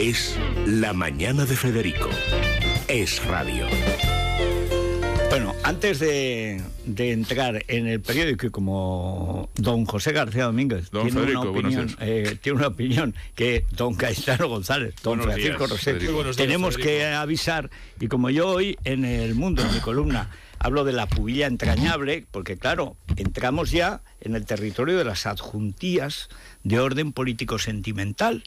Es la mañana de Federico. Es radio. Bueno, antes de, entrar en el periódico, como don José García Domínguez tiene, una opinión, eh, tiene una opinión que don Caetano González, don Francisco tenemos que avisar, y como yo hoy en el mundo, en mi columna, Hablo de la pubilla entrañable, porque claro, entramos ya en el territorio de las adjuntías de orden político-sentimental.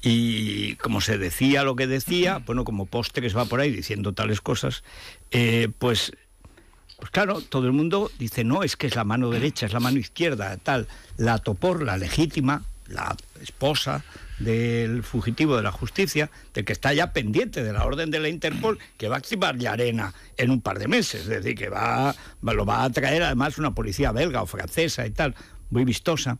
Y como se decía lo que decía, bueno, como Postres va por ahí diciendo tales cosas, eh, pues pues claro, todo el mundo dice, no, es que es la mano derecha, es la mano izquierda, tal. La topor, la legítima, la esposa del fugitivo de la justicia, del que está ya pendiente de la orden de la Interpol, que va a activar la arena en un par de meses, es decir, que va, lo va a traer además una policía belga o francesa y tal, muy vistosa.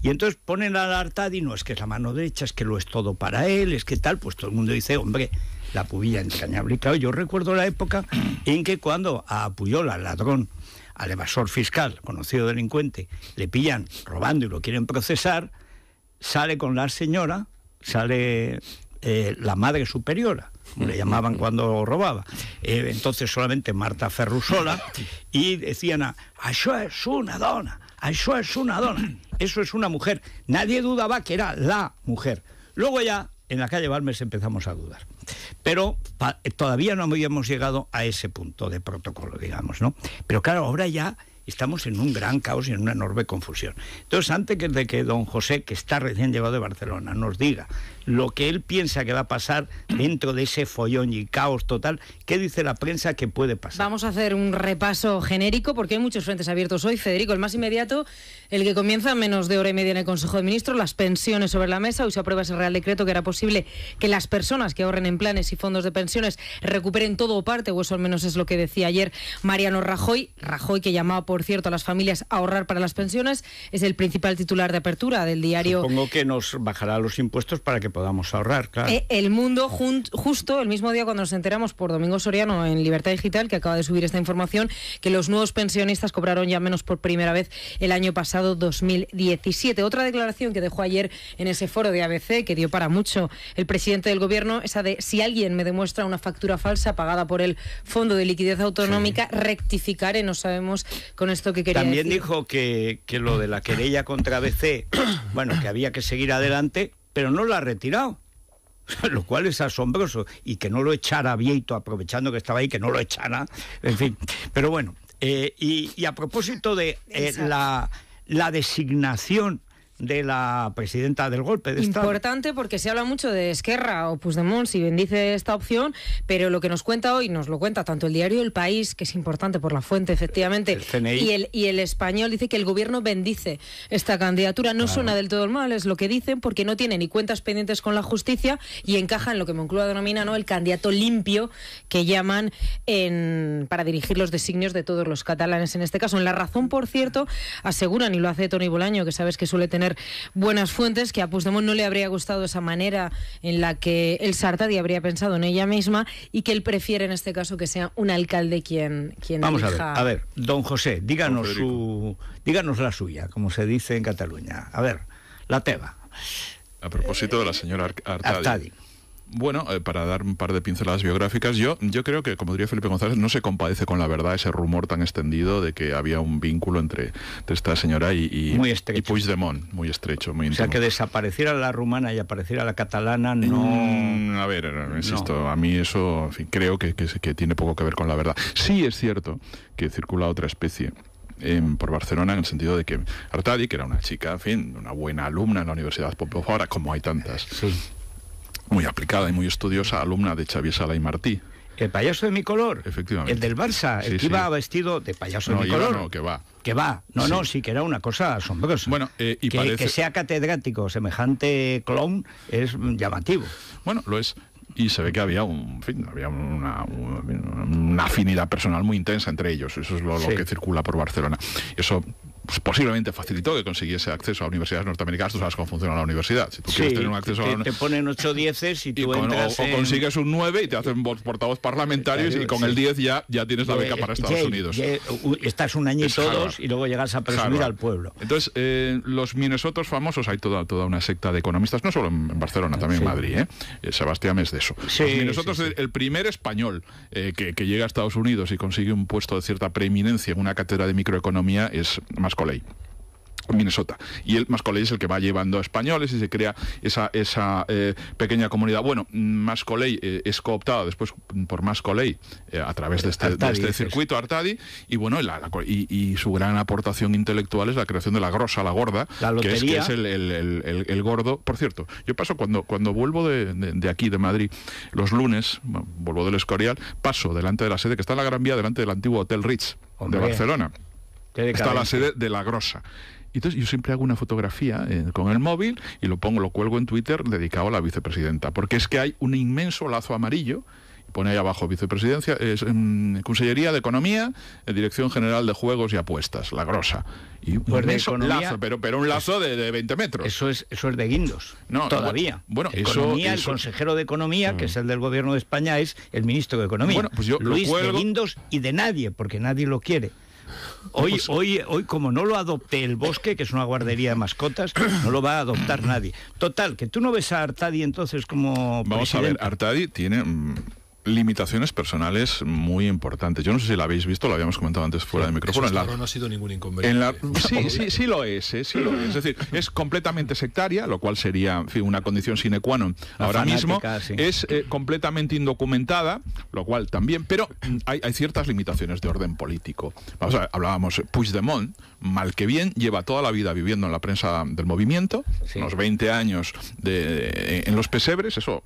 Y entonces ponen al y no es que es la mano derecha, es que lo es todo para él, es que tal, pues todo el mundo dice, hombre, la pubilla entrañable. Y claro, yo recuerdo la época en que cuando a Puyol, al ladrón, al evasor fiscal, conocido delincuente, le pillan robando y lo quieren procesar, sale con la señora, sale eh, la madre superiora, le llamaban cuando robaba. Eh, entonces solamente Marta Ferrusola, y decían, a, eso es una dona, eso es una dona, eso es una mujer. Nadie dudaba que era la mujer. Luego ya en la calle Balmes empezamos a dudar. Pero todavía no habíamos llegado a ese punto de protocolo, digamos, ¿no? Pero claro, ahora ya Estamos en un gran caos y en una enorme confusión. Entonces, antes de que don José, que está recién llevado de Barcelona, nos diga lo que él piensa que va a pasar dentro de ese follón y caos total. ¿Qué dice la prensa que puede pasar? Vamos a hacer un repaso genérico porque hay muchos frentes abiertos hoy. Federico, el más inmediato, el que comienza menos de hora y media en el Consejo de Ministros, las pensiones sobre la mesa. Hoy se aprueba ese Real Decreto que era posible que las personas que ahorren en planes y fondos de pensiones recuperen todo o parte, o eso al menos es lo que decía ayer Mariano Rajoy. Rajoy que llamaba, por cierto, a las familias a ahorrar para las pensiones. Es el principal titular de apertura del diario. Supongo que nos bajará los impuestos para que podamos ahorrar, claro. Eh, el mundo, justo el mismo día cuando nos enteramos por Domingo Soriano en Libertad Digital, que acaba de subir esta información, que los nuevos pensionistas cobraron ya menos por primera vez el año pasado, 2017. Otra declaración que dejó ayer en ese foro de ABC, que dio para mucho el presidente del Gobierno, esa de si alguien me demuestra una factura falsa pagada por el Fondo de Liquidez Autonómica, rectificaré, no sabemos con esto que quería También dijo que, que lo de la querella contra ABC, bueno, que había que seguir adelante, pero no la ha retirado. lo cual es asombroso. Y que no lo echara Vieito, aprovechando que estaba ahí, que no lo echara. En fin, pero bueno. Eh, y, a propósito de eh, la designación de la presidenta del golpe de Estado. Importante porque se habla mucho de Esquerra o Puigdemont, si bendice esta opción, pero lo que nos cuenta hoy, nos lo cuenta tanto el diario El País, que es importante por la fuente, efectivamente, y, el, y el español, dice que el gobierno bendice esta candidatura. No suena del todo mal, es lo que dicen, porque no tiene ni cuentas pendientes con la justicia y encaja en lo que Moncloa denomina ¿no? el candidato limpio que llaman en, para dirigir los designios de todos los catalanes en este caso. En La Razón, por cierto, aseguran, y lo hace Tony Bolaño, que sabes que suele tener buenas fuentes, que a Puigdemont no le habría gustado esa manera en la que el Sartadi habría pensado en ella misma y que él prefiere en este caso que sea un alcalde quien, Vamos a ver, a ver, don José, díganos, su, díganos la suya, como se dice en Cataluña. A ver, la teba. A propósito de la señora bueno, eh, para dar un par de pinceladas biográficas, yo, yo creo que, como diría Felipe González, no se compadece con la verdad ese rumor tan extendido de que había un vínculo entre, esta señora y, y, Puigdemont, muy estrecho, muy O sea, que desapareciera la rumana y apareciera la catalana, no... Mm, a ver, insisto, a mí eso, en creo que, tiene poco que ver con la verdad. Sí es cierto que circula otra especie em, por Barcelona en el sentido de que Artadi, que era una chica, en fin, una buena alumna en la Universidad Pompeu ahora como hay tantas, sí muy aplicada y muy estudiosa, alumna de Xavier Sala y Martí. El payaso de mi color. Efectivamente. El del Barça, el que iba vestido de payaso de mi color. No, que va. Que va. No, no, sí que era una cosa asombrosa. Bueno, eh, y que, parece... que sea catedrático, semejante clown, es llamativo. Bueno, lo es y se ve que había un fin, había una, afinidad personal muy intensa entre ellos eso es lo, lo, que circula por Barcelona eso pues, posiblemente facilitó que consiguiese acceso a universidades norteamericanas. Tú sabes cómo funciona la universidad. Si tú quieres tener un acceso te, te ponen 8 dieces y tú y o, o, consigues un 9 y te hacen portavoz parlamentario y con el 10 ya, ya tienes la beca para Estados Unidos. estás un año y todos y luego llegas a presumir al pueblo. Entonces, eh, los Minnesotos famosos, hay toda, toda una secta de economistas, no solo en Barcelona, también en Madrid. ¿eh? ¿eh? Sebastián es de eso. los Minnesotos, el primer español eh, que, llega a Estados Unidos y consigue un puesto de cierta preeminencia en una cátedra de microeconomía es ...en Minnesota. Y el Mascoley es el que va llevando a españoles y se crea esa, esa eh, pequeña comunidad. Bueno, Mascoley eh, es cooptado después por Mascoley eh, a través de este, este circuito Artadi. Y bueno, y, su gran aportación intelectual es la creación de la grosa, la gorda, que es, que es el, gordo. Por cierto, yo paso cuando, cuando vuelvo de, de, aquí, de Madrid, los lunes, vuelvo del Escorial, paso delante de la sede que está en la Gran Vía, delante del antiguo Hotel Ritz de Barcelona está la sede de La Grosa. Entonces yo siempre hago una fotografía eh, con el móvil y lo pongo, lo cuelgo en Twitter dedicado a la vicepresidenta, porque es que hay un inmenso lazo amarillo pone ahí abajo vicepresidencia, es mm, Consellería de Economía, eh, Dirección General de Juegos y Apuestas, la grosa. Y pues pero, pero un lazo de, 20 metros. Eso es, eso es de guindos, no, todavía. Bueno, eso, el consejero de Economía, que es mm. el del Gobierno de España, es el ministro de Economía. Bueno, pues yo Luis de guindos y de nadie, porque nadie lo quiere. Hoy, pues, hoy, hoy, como no lo adopte el bosque, que es una guardería de mascotas, no lo va a adoptar nadie. Total, que tú no ves a Artadi entonces como. Vamos a ver, Artadi tiene mm, limitaciones personales muy importantes. Yo no sé si la habéis visto, lo habíamos comentado antes fuera de micrófono. no ha sido ningún inconveniente. sí, sí, ¿eh? sí lo es, es. decir, es completamente sectaria, lo cual sería una condición sine qua non ahora mismo. Es eh, completamente indocumentada, lo cual también, pero hay, ciertas limitaciones de orden político. Vamos a ver, hablábamos eh, Puigdemont, mal que bien, lleva toda la vida viviendo en la prensa del movimiento, unos 20 años de, en los pesebres, eso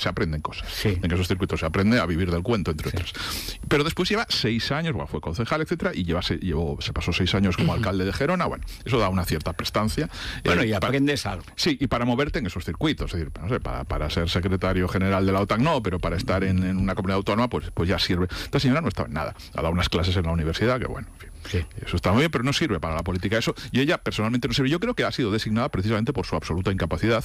se aprenden cosas. En esos circuitos se aprende a vivir del cuento, entre otras. Pero después lleva seis años, bueno, fue concejal, etcétera, y lleva, se, pasó seis años como alcalde de Gerona. Bueno, eso da una cierta prestancia. Bueno, eh, y aprendes algo. Sí, y para moverte en esos circuitos. Es decir, no sé, para, ser secretario general de la OTAN no, pero para estar en, una comunidad autónoma, pues, pues ya sirve. Esta señora no estaba en nada. Ha dado unas clases en la universidad, que bueno, en fin. Eso está muy bien, pero no sirve para la política eso. Y ella personalmente no sirve. Yo creo que ha sido designada precisamente por su absoluta incapacidad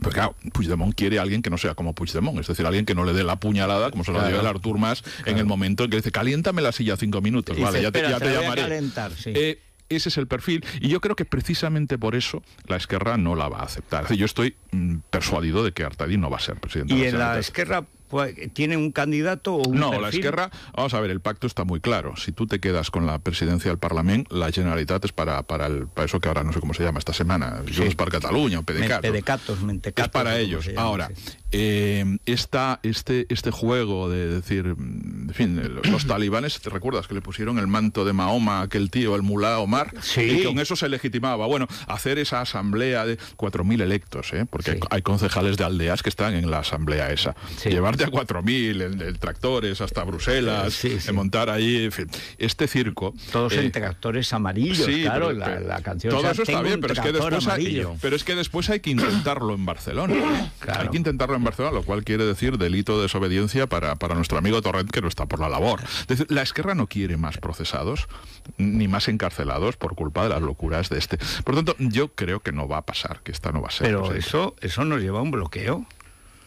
pues claro, Puigdemont quiere a alguien que no sea como Puigdemont, es decir, alguien que no le dé la puñalada, como se lo dio el Artur más, en el momento en que dice, caliéntame la silla cinco minutos, vale, ya, te, ya te, llamaré. Eh, ese es el perfil y yo creo que precisamente por eso la Esquerra no la va a aceptar. Yo estoy mm, persuadido de que Artadi no va a ser presidente. Y de en la Esquerra ¿Tiene un candidato o un No, la izquierda... vamos a ver, el pacto está muy claro. Si tú te quedas con la presidencia del Parlamento, la Generalitat es para, para, el, para eso que ahora no sé cómo se llama esta semana, es para cataluña o Es para ellos. ahora, eh, esta, este, este juego de decir, en fin, los talibanes, ¿te recuerdas que le pusieron el manto de Mahoma, aquel tío, el mulá Omar? Sí. Y con eso se legitimaba. Bueno, hacer esa asamblea de 4.000 electos, ¿eh? porque hay, concejales de aldeas que están en la asamblea esa. Llevarte a 4.000 en, tractores hasta Bruselas, eh, montar ahí, en fin, este circo. Todos en tractores amarillos, claro, la, la, canción. Todo eso está bien, pero es, que después hay, pero es que después hay que intentarlo en Barcelona. Hay que intentarlo en en Barcelona, lo cual quiere decir delito de desobediencia para, nuestro amigo Torrent, que no está por la labor. la Esquerra no quiere más procesados ni más encarcelados por culpa de las locuras de este. Por lo tanto, yo creo que no va a pasar, que esta no va a ser. Pero eso, eso nos lleva a un bloqueo.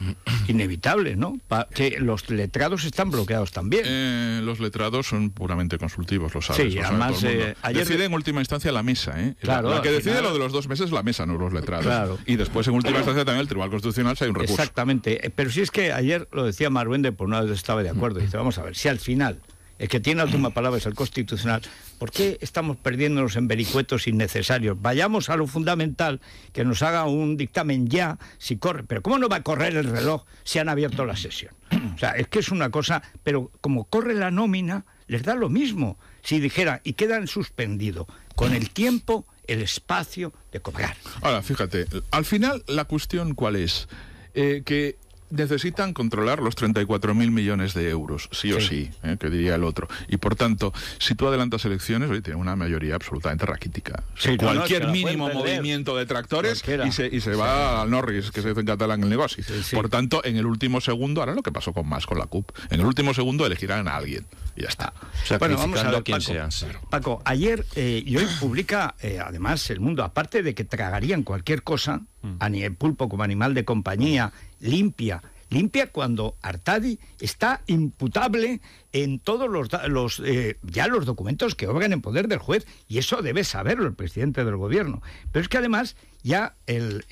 inevitable, ¿no? que los letrados están bloqueados también. Eh, los letrados son puramente consultivos, lo sabes. Sí, además eh, ayer decide en última instancia la mesa, ¿eh? la, que decide lo de los dos meses es la mesa, no los letrados. Y después en última instancia también el Tribunal Constitucional si hay un recurso. Exactamente, eh, pero si es que ayer lo decía Marwende, por una vez estaba de acuerdo, mm. dice, vamos a ver, si al final el eh, que tiene la última palabra es el constitucional, ¿por qué estamos perdiéndonos en vericuetos innecesarios? Vayamos a lo fundamental, que nos haga un dictamen ya, si corre. Pero ¿cómo no va a correr el reloj si han abierto la sesión? O sea, es que es una cosa, pero como corre la nómina, les da lo mismo. Si dijera, y quedan suspendidos con el tiempo, el espacio de cobrar. Ahora, fíjate, al final la cuestión cuál es. Eh, que necesitan controlar los 34.000 millones de euros, sí, o sí, ¿eh? que diría el otro. Y por tanto, si tú adelantas elecciones, hoy tiene una mayoría absolutamente raquítica. cualquier mínimo movimiento de tractores y se, y se, va al Norris, que se dice en catalán el negocio. Por tanto, en el último segundo, ahora lo que pasó con más con la CUP, en el último segundo elegirán a alguien. Y ya está. bueno, vamos a ver, Paco, Paco ayer eh, y hoy publica, eh, además, El Mundo, aparte de que tragarían cualquier cosa, Mm. el pulpo como animal de compañía, limpia. Limpia cuando Artadi está imputable en todos los, eh, ya los documentos que obran en poder del juez, y eso debe saberlo el presidente del gobierno. Pero es que además ya el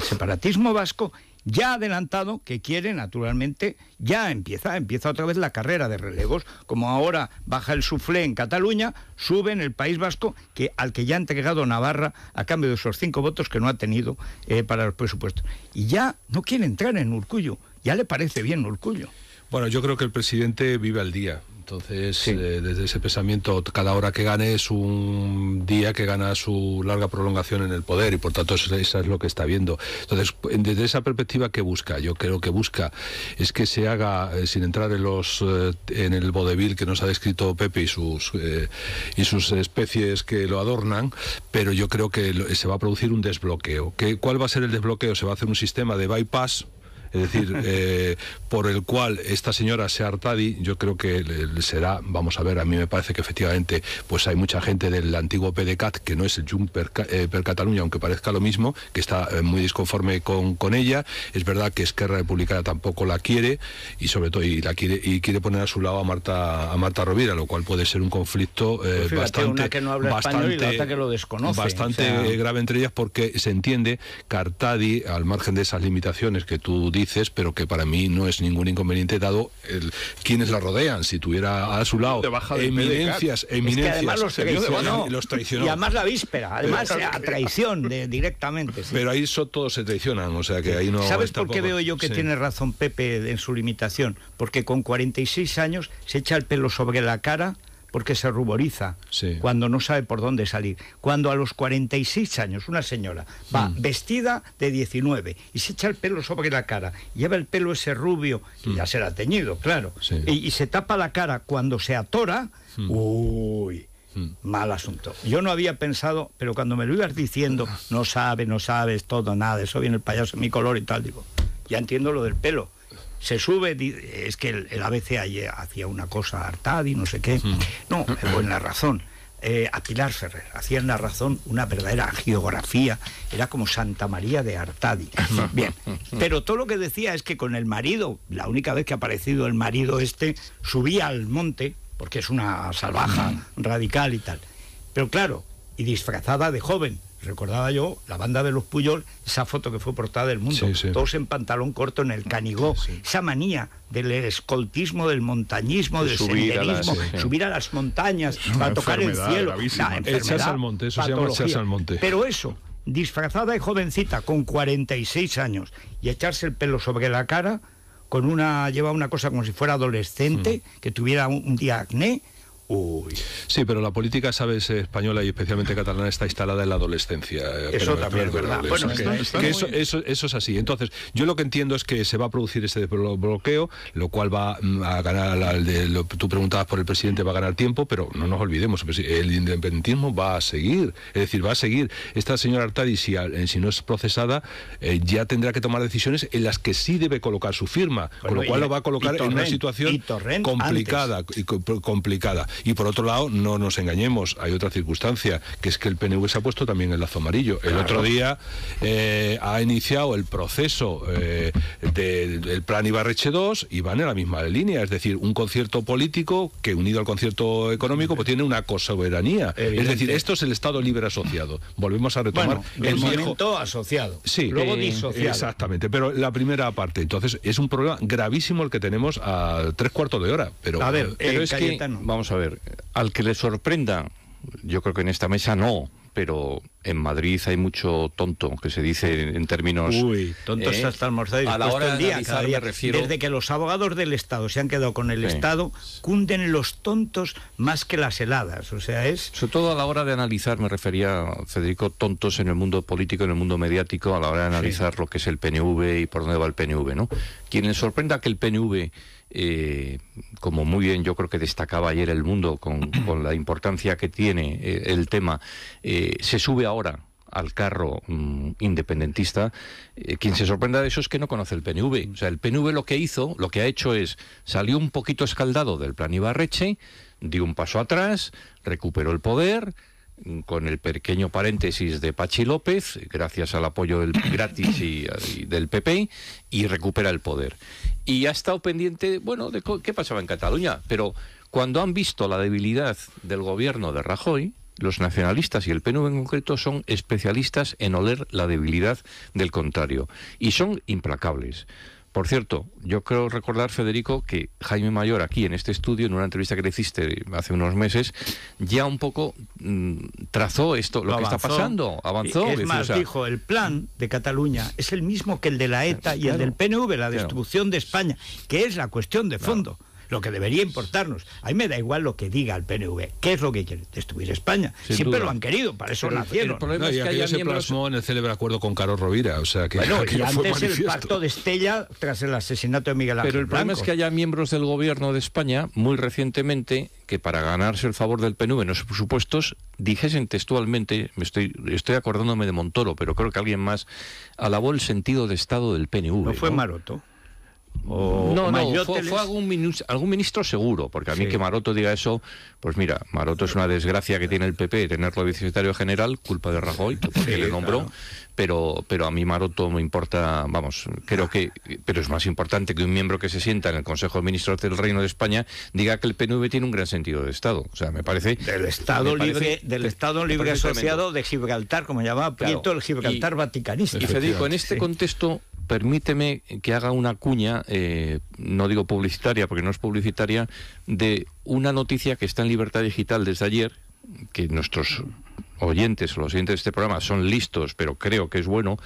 separatismo vasco ya adelantado que quiere, naturalmente, ya empieza, empieza otra vez la carrera de relevos, como ahora baja el suflé en Cataluña, sube en el País Vasco, que, al que ya ha entregado Navarra a cambio de esos cinco votos que no ha tenido eh, para los presupuestos. Y ya no quiere entrar en Urcullo, ya le parece bien Urcullo. Bueno, yo creo que el presidente vive al día. Entonces, eh, desde ese pensamiento, cada hora que gane es un día que gana su larga prolongación en el poder y por tanto eso, es lo que está viendo. Entonces, desde esa perspectiva, ¿qué busca? Yo creo que busca es que se haga, eh, sin entrar en los eh, en el vodevil que nos ha descrito Pepe y sus, y sus especies que lo adornan, pero yo creo que se va a producir un desbloqueo. ¿Qué, ¿Cuál va a ser el desbloqueo? Se va a hacer un sistema de bypass es decir, eh, por el cual esta señora sea Artadi, yo creo que será, vamos a ver, a mí me parece que efectivamente pues hay mucha gente del antiguo PDCAT, que no es el Juncker eh, per, Cataluña, aunque parezca lo mismo, que está eh, muy disconforme con, con, ella, es verdad que Esquerra Republicana tampoco la quiere, y sobre todo, y la quiere, y quiere poner a su lado a Marta, a Marta Rovira, lo cual puede ser un conflicto pues bastante, bastante, grave entre ellas porque se entiende que Artadi, al margen de esas limitaciones que tú dices, pero que para mí no es ningún inconveniente dado el, quienes la rodean. Si tuviera a su lado eminencias, eminencias, los, Y además la víspera, además a traición de, directamente. Pero ahí so, todos se traicionan, o sea que ahí no. ¿Sabes por qué veo yo que tiene razón Pepe en su limitación? Porque con 46 años se echa el pelo sobre la cara porque se ruboriza cuando no sabe por dónde salir. Cuando a los 46 años una señora va mm. vestida de 19 y se echa el pelo sobre la cara, lleva el pelo ese rubio, que mm. ya será teñido, claro, y, se tapa la cara cuando se atora, mm. uy. Mal asunto. Yo no había pensado, pero cuando me lo ibas diciendo, no sabes, no sabes, todo, nada, eso viene el payaso, mi color y tal, digo, ya entiendo lo del pelo, se sube, es que el, ABC hacía una cosa hartad y no sé qué. No, en la razón. Eh, a Pilar Ferrer. Hacían la razón una verdadera geografía, era como Santa María de Artadi. Bien, pero todo lo que decía es que con el marido, la única vez que ha aparecido el marido este, subía al monte, porque es una salvaja radical y tal. Pero claro, y disfrazada de joven, recordaba yo, la banda de los Puyol, esa foto que fue portada del mundo, todos en pantalón corto en el Canigó, esa manía del escoltismo, del montañismo, del senderismo, subir a las montañas para tocar el cielo. El al monte, eso se llama al monte. Pero eso, disfrazada y jovencita, con 46 años, y echarse el pelo sobre la cara, con una, lleva una cosa como si fuera adolescente, mm. que tuviera un, un día acné, Sí, pero la política, sabes, española y especialmente catalana está instalada en la adolescencia. Eso también es verdad. eso, es así. Entonces, yo lo que entiendo es que se va a producir este bloqueo, lo cual va mm, a ganar, tú preguntabas por el presidente, va a ganar tiempo, pero no nos olvidemos, el independentismo va a seguir. Es decir, va a seguir. Esta señora Artadi, si, eh, si no es procesada, eh, ya tendrá que tomar decisiones en las que sí debe colocar su firma, con lo cual lo va a colocar en una situación complicada. Y, complicada. Y por otro lado, no nos engañemos, hay otra circunstancia, que es que el PNV se ha puesto también el lazo amarillo. El otro día eh, ha iniciado el proceso eh, del, plan Ibarreche 2 y van en la misma línea, es decir, un concierto político que unido al concierto económico pues tiene una cosoberanía. Es decir, esto es el Estado libre asociado. Volvemos a retomar el momento asociado. Sí, luego eh, disociado. Exactamente, pero la primera parte. Entonces, es un problema gravísimo el que tenemos a tres cuartos de hora, pero A ver, es vamos a ver al que le sorprenda, yo creo que en esta mesa no, pero en Madrid hay mucho tonto que se dice en términos. Uy, tontos ¿eh? hasta almorzar a la hora del día, Desde que los abogados del Estado se han quedado con el Estado, cunden los tontos más que las heladas. O sea, es. Sobre todo a la hora de analizar, me refería, Federico, tontos en el mundo político, en el mundo mediático, a la hora de analizar lo que es el PNV y por dónde va el PNV, ¿no? Quien le sorprenda que el PNV eh, como muy bien yo creo que destacaba ayer el mundo con, la importancia que tiene eh, el tema, eh, se sube ahora al carro mm, independentista, quien se sorprenda de eso es que no conoce el PNV. O sea, el PNV lo que hizo, lo que ha hecho es, salió un poquito escaldado del plan Ibarreche, dio un paso atrás, recuperó el poder, con el pequeño paréntesis de Pachi López, gracias al apoyo del gratis y, del PP, y recupera el poder. Y ha estado pendiente, bueno, de qué pasaba en Cataluña, pero cuando han visto la debilidad del gobierno de Rajoy, los nacionalistas y el PNV en concreto son especialistas en oler la debilidad del contrario, y son implacables. Por cierto, yo creo recordar, Federico, que Jaime Mayor aquí en este estudio, en una entrevista que le hiciste hace unos meses, ya un poco mm, trazó esto, lo, que está pasando, avanzó. Es, más, dijo, el plan de Cataluña es el mismo que el de la ETA y el del PNV, la destrucción de España, que es la cuestión de fondo lo que debería importarnos. A mí me da igual lo que diga el PNV. ¿Qué es lo que quiere? Destruir España. Siempre lo han querido, para eso nacieron. El problema es que haya miembros... plasmó en el célebre acuerdo con Carlos Rovira. O sea, que, bueno, antes el pacto de Estella tras el asesinato de Miguel Ángel Pero el problema es que haya miembros del gobierno de España, muy recientemente, que para ganarse el favor del PNV en los presupuestos, dijesen textualmente, me estoy, estoy acordándome de Montoro, pero creo que alguien más, alabó el sentido de Estado del PNV. No fue Maroto no, no, fue, algún, ministro, seguro, porque a mí que Maroto diga eso, pues mira, Maroto es una desgracia que tiene el PP, tenerlo viceministro general, culpa de Rajoy, porque le nombró, pero, pero a mí Maroto no importa, vamos, creo que, pero es más importante que un miembro que se sienta en el Consejo de Ministros del Reino de España diga que el PNV tiene un gran sentido de Estado. O sea, me parece... Del Estado Libre, del Estado libre Asociado de Gibraltar, como llamaba Prieto, el Gibraltar Vaticanista. Y Federico, en este contexto, permíteme que haga una cuña, eh, no digo publicitaria porque no es publicitaria, de una noticia que está en Libertad Digital desde ayer, que nuestros oyentes los oyentes de este programa son listos, pero creo que es bueno,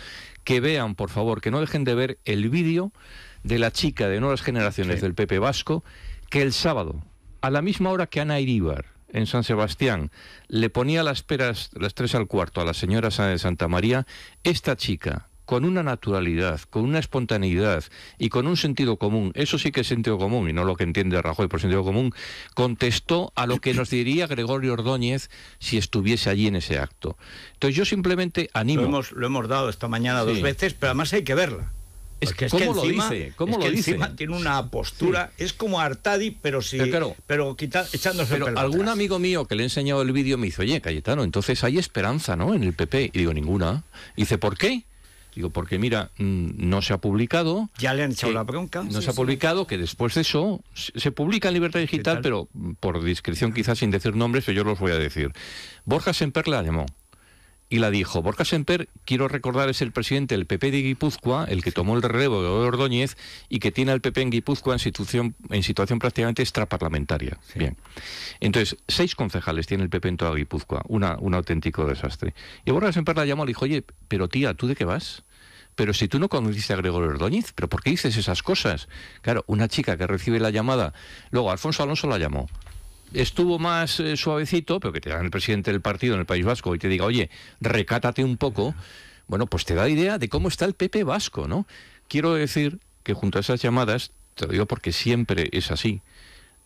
que vean, por favor, que no dejen de ver el vídeo de la chica de Nuevas Generaciones del Pepe Vasco, que el sábado, a la misma hora que Ana Iríbar, en San Sebastián, le ponía las peras las tres al cuarto a la señora de Santa María, esta chica con una naturalidad, con una espontaneidad y con un sentido común, eso sí que es sentido común y no lo que entiende Rajoy por sentido común, contestó a lo que nos diría Gregorio Ordóñez si estuviese allí en ese acto. Entonces yo simplemente animo... Lo hemos, dado esta mañana dos veces, pero además hay que verla. Es que, es encima, lo dice? ¿Cómo lo tiene una postura, es como Artadi, pero sí, pero, echándose algún amigo mío que le he enseñado el vídeo me dice, oye, Cayetano, entonces hay esperanza, ¿no? En el PP. Y digo, ninguna. dice, ¿por qué? Digo, porque mira, mm, no se ha publicado. Ya le han echado la bronca. No se ha publicado, que después de eso se publica en Libertad Digital, pero mm, por discreción quizás sin decir nombres, pero yo los voy a decir. Borja Semper la y la dijo. Borja Semper, quiero recordar, es el presidente del PP de Guipúzcoa, el que tomó el relevo de Ordóñez y que tiene al PP en Guipúzcoa en situación, en situación prácticamente extraparlamentaria. Bien. Entonces, seis concejales tiene el PP en toda Guipúzcoa. Una, un auténtico desastre. Y Borja Semper la llamó y le dijo, oye, pero tía, ¿tú de qué vas? pero si tú no conociste a Gregorio Ordóñez, ¿pero por qué dices esas cosas? Claro, una chica que recibe la llamada, luego Alfonso Alonso la llamó, estuvo más eh, suavecito, pero que te dan el presidente del partido en el País Vasco y te diga, oye, recátate un poco, bueno, pues te da idea de cómo está el PP vasco, ¿no? Quiero decir que junto a esas llamadas, te lo digo porque siempre es así,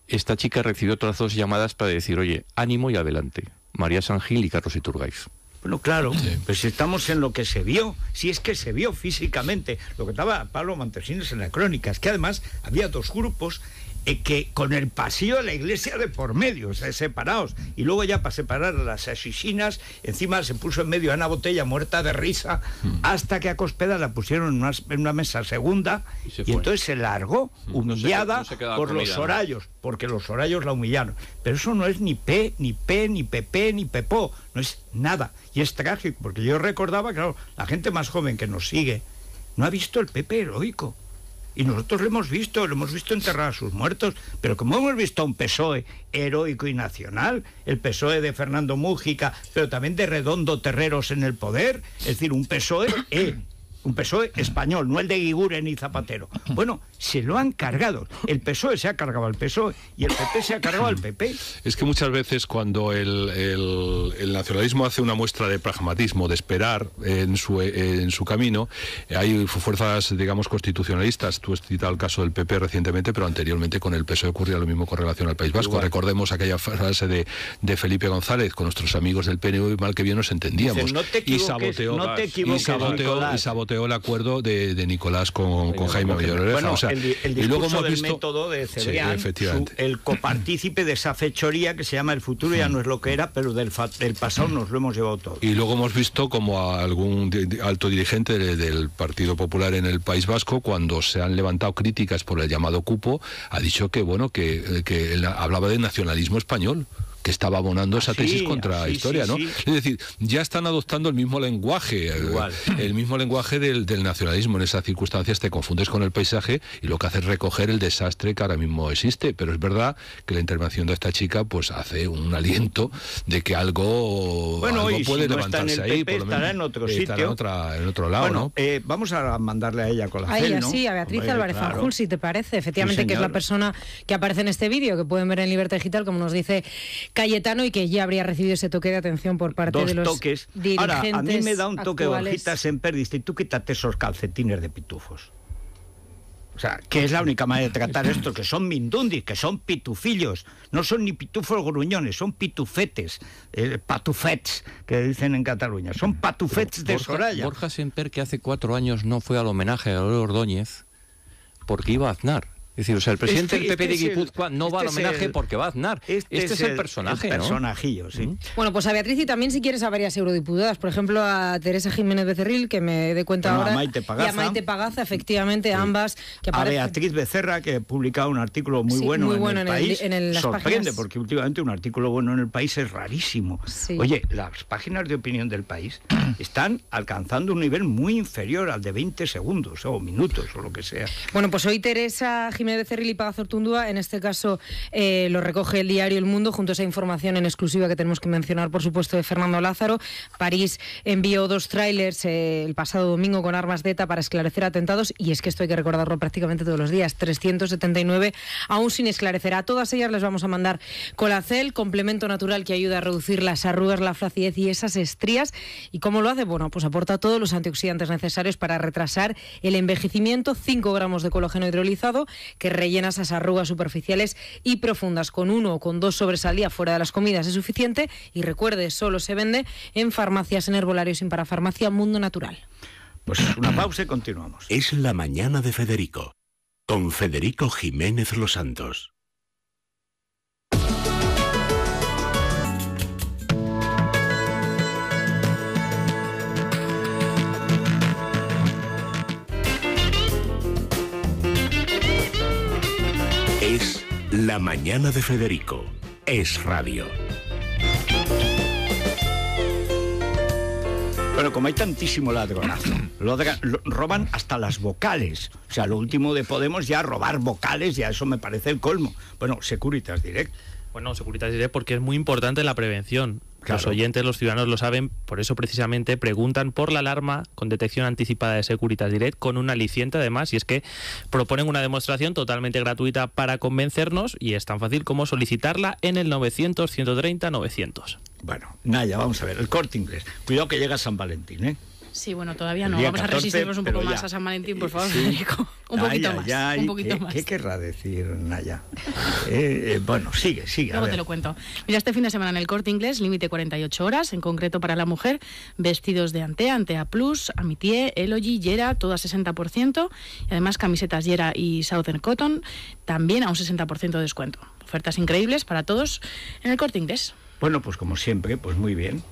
esta chica recibió otras dos llamadas para decir, oye, ánimo y adelante, María Sangil y Carlos Iturgaiz. Bueno, claro, pero pues si estamos en lo que se vio, si es que se vio físicamente, lo que estaba Pablo Montesinos en la crónica, es que además había dos grupos eh, que con el pasillo de la iglesia de por medio, separados. Y luego ya para separar a las asesinas, encima se puso en medio a una botella muerta de risa, mm. hasta que a Cospeda la pusieron en una, mesa segunda y, entonces se largó, mm. humillada por los horayos, porque los horayos la humillaron. Pero eso no es ni P, ni P, ni PP, ni pepo, no es nada. Y es trágico, porque yo recordaba, claro, la gente más joven que nos sigue no ha visto el pepe, heroico. Y nosotros lo hemos visto, lo hemos visto enterrar a sus muertos, pero como hemos visto a un PSOE heroico y nacional, el PSOE de Fernando Mújica, pero también de Redondo Terreros en el poder, es decir, un PSOE un PSOE español, no el de Guigure ni Zapatero. Bueno, se lo han cargado. El PSOE se ha cargado al PSOE y el PP se ha cargado al PP. Es que muchas veces cuando el, nacionalismo hace una muestra de pragmatismo, de esperar eh, en su, eh, en su camino, eh, hay fuerzas, digamos, constitucionalistas. Tú has citado el caso del PP recientemente, pero anteriormente con el PSOE ocurría lo mismo con relación al País Vasco. Recordemos aquella frase de, Felipe González con nuestros amigos del PNV, mal que bien nos entendíamos. y saboteó, y saboteó el acuerdo de, Nicolás con, Jaime Mayor. el, del método de Cebrián, el copartícipe de esa fechoría que se llama el futuro ya mm. no es lo que era, pero del, pasado nos lo hemos llevado todo. Y luego hemos visto como algún alto dirigente del Partido Popular en el País Vasco, cuando se han levantado críticas por el llamado cupo, ha dicho que, bueno, que, eh, que hablaba de nacionalismo español que estaba abonando esa tesis contra la historia, ¿no? Es decir, ya están adoptando el mismo lenguaje, el, mismo lenguaje del, nacionalismo. En esas circunstancias te confundes con el paisaje y lo que hace es recoger el desastre que ahora mismo existe. Pero es verdad que la intervención de esta chica pues hace un aliento de que algo, puede levantarse en ahí. estará en otro eh, sitio. en, otra, otro lado, ¿no? Eh, vamos a mandarle a ella con la Ahí, ¿no? sí, a Beatriz Álvarez claro. si te parece. Efectivamente, que es la persona que aparece en este vídeo, que pueden ver en Libertad Digital, como nos dice Cayetano y que ya habría recibido ese toque de atención por parte de los toques. dirigentes Ahora, a mí me da un toque de Borjita Semper, dice, tú quítate esos calcetines de pitufos. O sea, que es la única manera de tratar esto, que son mindundis, que son pitufillos, no son ni pitufos gruñones, son pitufetes, eh, patufets, que dicen en Cataluña, son patufets de Soraya. Borja Semper, que hace cuatro años no fue al homenaje a López Ordóñez, porque iba a Aznar. Es decir, o sea, el presidente del PP de Guipúzcoa no va al este homenaje porque va a Aznar. Este, este es, el, personaje, el personajillo, sí. Mm. Bueno, pues a Beatriz y también si quieres a varias eurodiputadas. Por ejemplo, a Teresa Jiménez Becerril, que me dé cuenta ahora. A Maite Pagaza. Y a Maite Pagaza, efectivamente, ambas. Que A Beatriz Becerra, que ha publicado un artículo muy bueno, en, el país. Sorprende, porque últimamente un artículo bueno en el país es rarísimo. Oye, las páginas de opinión del país están alcanzando un nivel muy inferior al de 20 segundos o minutos o lo que sea. Bueno, pues hoy Teresa de y En este caso eh, lo recoge el diario El Mundo junto a esa información en exclusiva que tenemos que mencionar, por supuesto, de Fernando Lázaro. París envió dos trailers eh, el pasado domingo con armas de ETA para esclarecer atentados y es que esto hay que recordarlo prácticamente todos los días. 379 aún sin esclarecer. A todas ellas les vamos a mandar Colacel, complemento natural que ayuda a reducir las arrugas, la flacidez y esas estrías. ¿Y cómo lo hace? Bueno, pues aporta todos los antioxidantes necesarios para retrasar el envejecimiento, 5 gramos de colágeno hidrolizado, que rellena esas arrugas superficiales y profundas. Con uno o con dos sobres al día fuera de las comidas es suficiente y recuerde, solo se vende en farmacias, en herbolarios, en parafarmacia, Mundo Natural. Pues una pausa y continuamos. Es la mañana de Federico, con Federico Jiménez Los Santos. La Mañana de Federico. Es Radio. Bueno, como hay tantísimo ladronazo, roban hasta las vocales. O sea, lo último de Podemos ya robar vocales, ya eso me parece el colmo. Bueno, Securitas Direct. Bueno, Securitas Direct porque es muy importante la prevención. Los oyentes, los ciudadanos lo saben, por eso precisamente preguntan por la alarma con detección anticipada de Securitas Direct, con una aliciente además, y es que proponen una demostración totalmente gratuita para convencernos y es tan fácil como solicitarla en el 900-130-900. Bueno, Naya, vamos a ver, el corte inglés. Cuidado que llega San Valentín, ¿eh? Sí, bueno, todavía no. Vamos a resistirnos un poco más a San Valentín, por favor, Federico. Un poquito más. un poquito ¿qué, más. ¿Qué querrá decir Naya? Eh, eh, bueno, sigue, sigue. Luego te lo cuento. Mira, este fin de semana en el corte inglés, límite 48 horas, en concreto para la mujer, vestidos de Antea, Antea Plus, Amitié, Elogi, Yera, todo a 60%, y además camisetas Yera y Southern Cotton, también a un 60% de descuento. Ofertas increíbles para todos en el corte inglés. Bueno, pues como siempre, pues muy bien.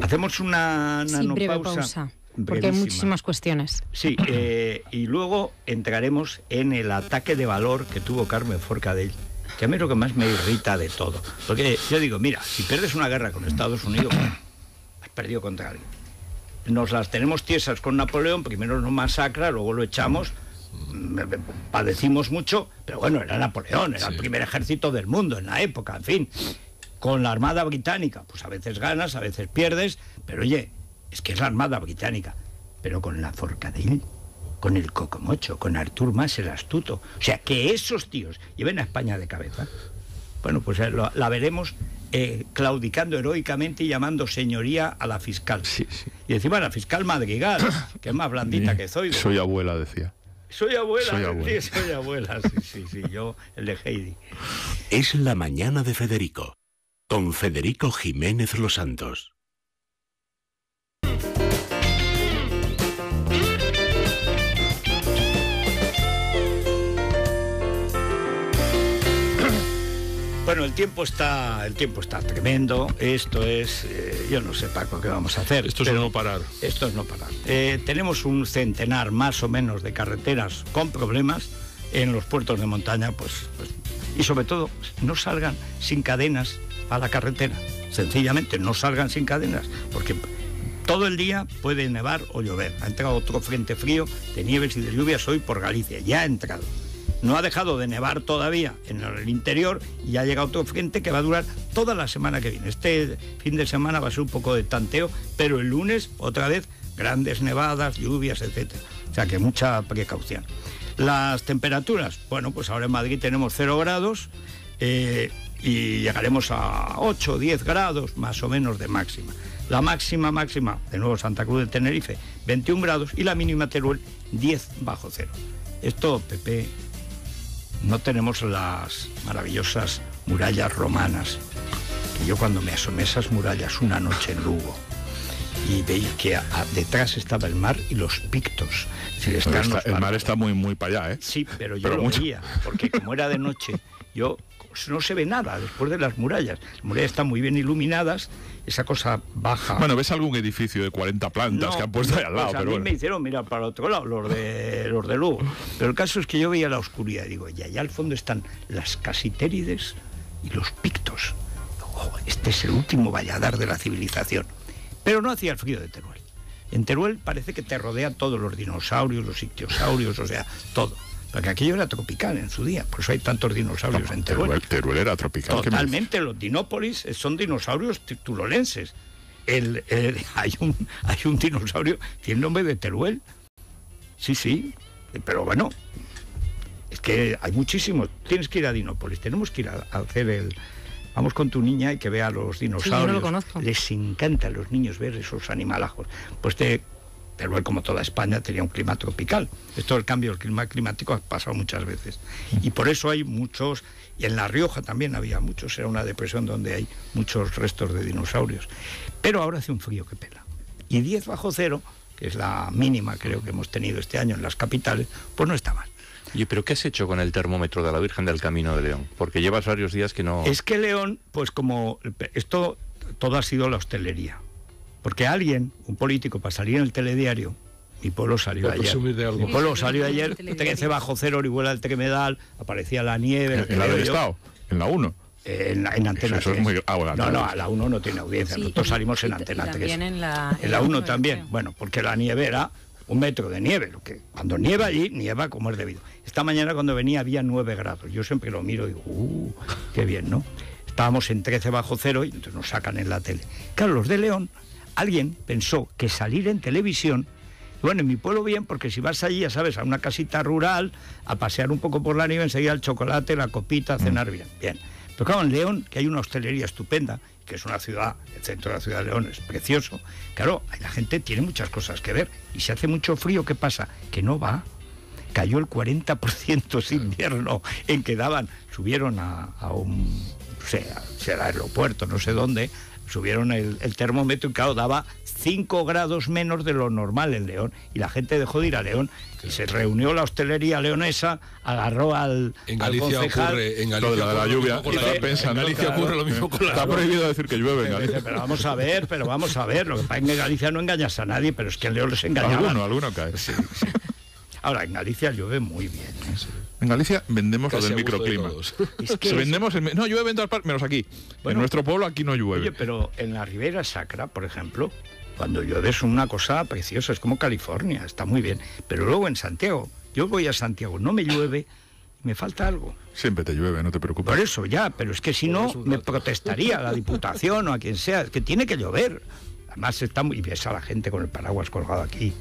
Hacemos una pausa. Porque hay muchísimas cuestiones. Sí, eh, y luego entraremos en el ataque de valor que tuvo Carmen Forcadell, que a mí lo que más me irrita de todo. Porque yo digo, mira, si pierdes una guerra con Estados Unidos, has perdido contra alguien. Nos las tenemos tiesas con Napoleón, primero nos masacra, luego lo echamos, padecimos mucho, pero bueno, era Napoleón, era el primer ejército del mundo en la época, en fin. Con la Armada Británica, pues a veces ganas, a veces pierdes, pero oye, es que es la Armada Británica, pero con la Forcadell, con el Cocomocho, con Artur más el Astuto. O sea, que esos tíos lleven a España de cabeza. Bueno, pues eh, la veremos eh, claudicando heroicamente y llamando señoría a la fiscal. Sí, sí. Y encima la fiscal Madrigal, que es más blandita que soy. Soy abuela, decía. Soy abuela, soy abuela. Sí, soy abuela, sí, sí, sí, yo, el de Heidi. Es la mañana de Federico, con Federico Jiménez Los Santos. el tiempo está, el tiempo está tremendo. Esto es, eh, yo no sé, Paco, qué vamos a hacer. Esto es no parar. Esto es no parar. Eh, tenemos un centenar más o menos de carreteras con problemas en los puertos de montaña, pues, pues y sobre todo no salgan sin cadenas a la carretera. Sencillamente no salgan sin cadenas, porque todo el día puede nevar o llover. Ha entrado otro frente frío de nieves y de lluvias hoy por Galicia. Ya ha entrado. No ha dejado de nevar todavía en el interior y ha llegado otro frente que va a durar toda la semana que viene. Este fin de semana va a ser un poco de tanteo, pero el lunes otra vez grandes nevadas, lluvias, etc. O sea que mucha precaución. Las temperaturas, bueno, pues ahora en Madrid tenemos 0 grados eh, y llegaremos a 8 10 grados más o menos de máxima. La máxima máxima, de nuevo Santa Cruz de Tenerife, 21 grados y la mínima Teruel 10 bajo cero. Esto, Pepe, no tenemos las maravillosas murallas romanas. yo cuando me asomé a esas murallas una noche en Lugo y veí que detrás estaba el mar y los pictos. el mar está muy, muy para allá, ¿eh? Sí, pero yo lo veía, porque como era de noche, yo pues no se ve nada después de las murallas. Las murallas están muy bien iluminadas, esa cosa baja. Bueno, ves algún edificio de 40 plantas que han puesto ahí al lado. Pues a mí me hicieron mirar para otro lado, los de, los de Lugo. Pero el caso es que yo veía la oscuridad, digo, y allá al fondo están las casitérides y los pictos. este es el último valladar de la civilización. Pero no hacía el frío de Teruel. En Teruel parece que te rodea todos los dinosaurios, los ictiosaurios, o sea, todo. Porque aquello era tropical en su día, por eso hay tantos dinosaurios en Teruel. Teruel. era tropical. Totalmente, los dinópolis son dinosaurios tulolenses. El, hay, un, hay un dinosaurio, tiene nombre de Teruel. Sí, sí, pero bueno, es que hay muchísimos. Tienes que ir a Dinópolis, tenemos que ir a, hacer el... Vamos con tu niña y que vea los dinosaurios. yo no lo conozco. Les encanta a los niños ver esos animalajos. Pues te pero como toda España, tenía un clima tropical. Esto del cambio del clima climático ha pasado muchas veces. Y por eso hay muchos, y en La Rioja también había muchos, era una depresión donde hay muchos restos de dinosaurios. Pero ahora hace un frío que pela. Y 10 bajo cero, que es la mínima creo que hemos tenido este año en las capitales, pues no está mal. ¿Y pero qué has hecho con el termómetro de la Virgen del Camino de León? Porque llevas varios días que no... Es que León, pues como esto, todo ha sido la hostelería. Porque alguien, un político, para salir en el telediario, mi pueblo salió ayer. Mi pueblo salió ayer, 13 bajo cero, Orihuela del Tremedal, aparecía la nieve. En, la del Estado, en la 1. En, Antena eso, eso Es muy... ah, bueno, no, no, a la 1 no tiene audiencia. Nosotros salimos en Antena 3. En la, en la 1 también. Bueno, porque la nieve era un metro de nieve. Lo que, cuando nieva allí, nieva como es debido. Esta mañana cuando venía había 9 grados. Yo siempre lo miro y digo, uh, qué bien, ¿no? Estábamos en 13 bajo cero y entonces nos sacan en la tele. Carlos de León alguien pensó que salir en televisión, bueno, en mi pueblo bien, porque si vas allí, ya sabes, a una casita rural, a pasear un poco por la nieve, enseguida el chocolate, la copita, mm. cenar bien. Bien. Pero en León, que hay una hostelería estupenda, que es una ciudad, el centro de la ciudad de León es precioso. Claro, la gente tiene muchas cosas que ver. Y si hace mucho frío, ¿qué pasa? Que no va. Cayó el 40% sin invierno en que daban, subieron a, un, no sea, el aeropuerto, no sé dónde, subieron el, termómetro y claro, daba 5 grados menos de lo normal en León. Y la gente dejó de ir a León. Y se reunió la hostelería leonesa, agarró al. En Galicia ocurre. En Galicia lo de la, lluvia. en Galicia ocurre lo mismo con la Está prohibido decir que llueve en Galicia. Pero vamos a ver, pero vamos a ver. Lo que pasa es que en Galicia no engañas a nadie, pero es que en León les engañaban. Alguno, alguno cae. Ahora, en Galicia llueve muy bien. ¿eh? En Galicia vendemos lo del microclima. vendemos no llueve en todas partes, menos aquí. en nuestro pueblo aquí no llueve. Oye, pero en la Ribera Sacra, por ejemplo, cuando llueve es una cosa preciosa, es como California, está muy bien. Pero luego en Santiago, yo voy a Santiago, no me llueve, me falta algo. Siempre te llueve, no te preocupes. Por eso ya, pero es que si no, me protestaría a la Diputación o a quien sea, es que tiene que llover. Además estamos, y ves a la gente con el paraguas colgado aquí.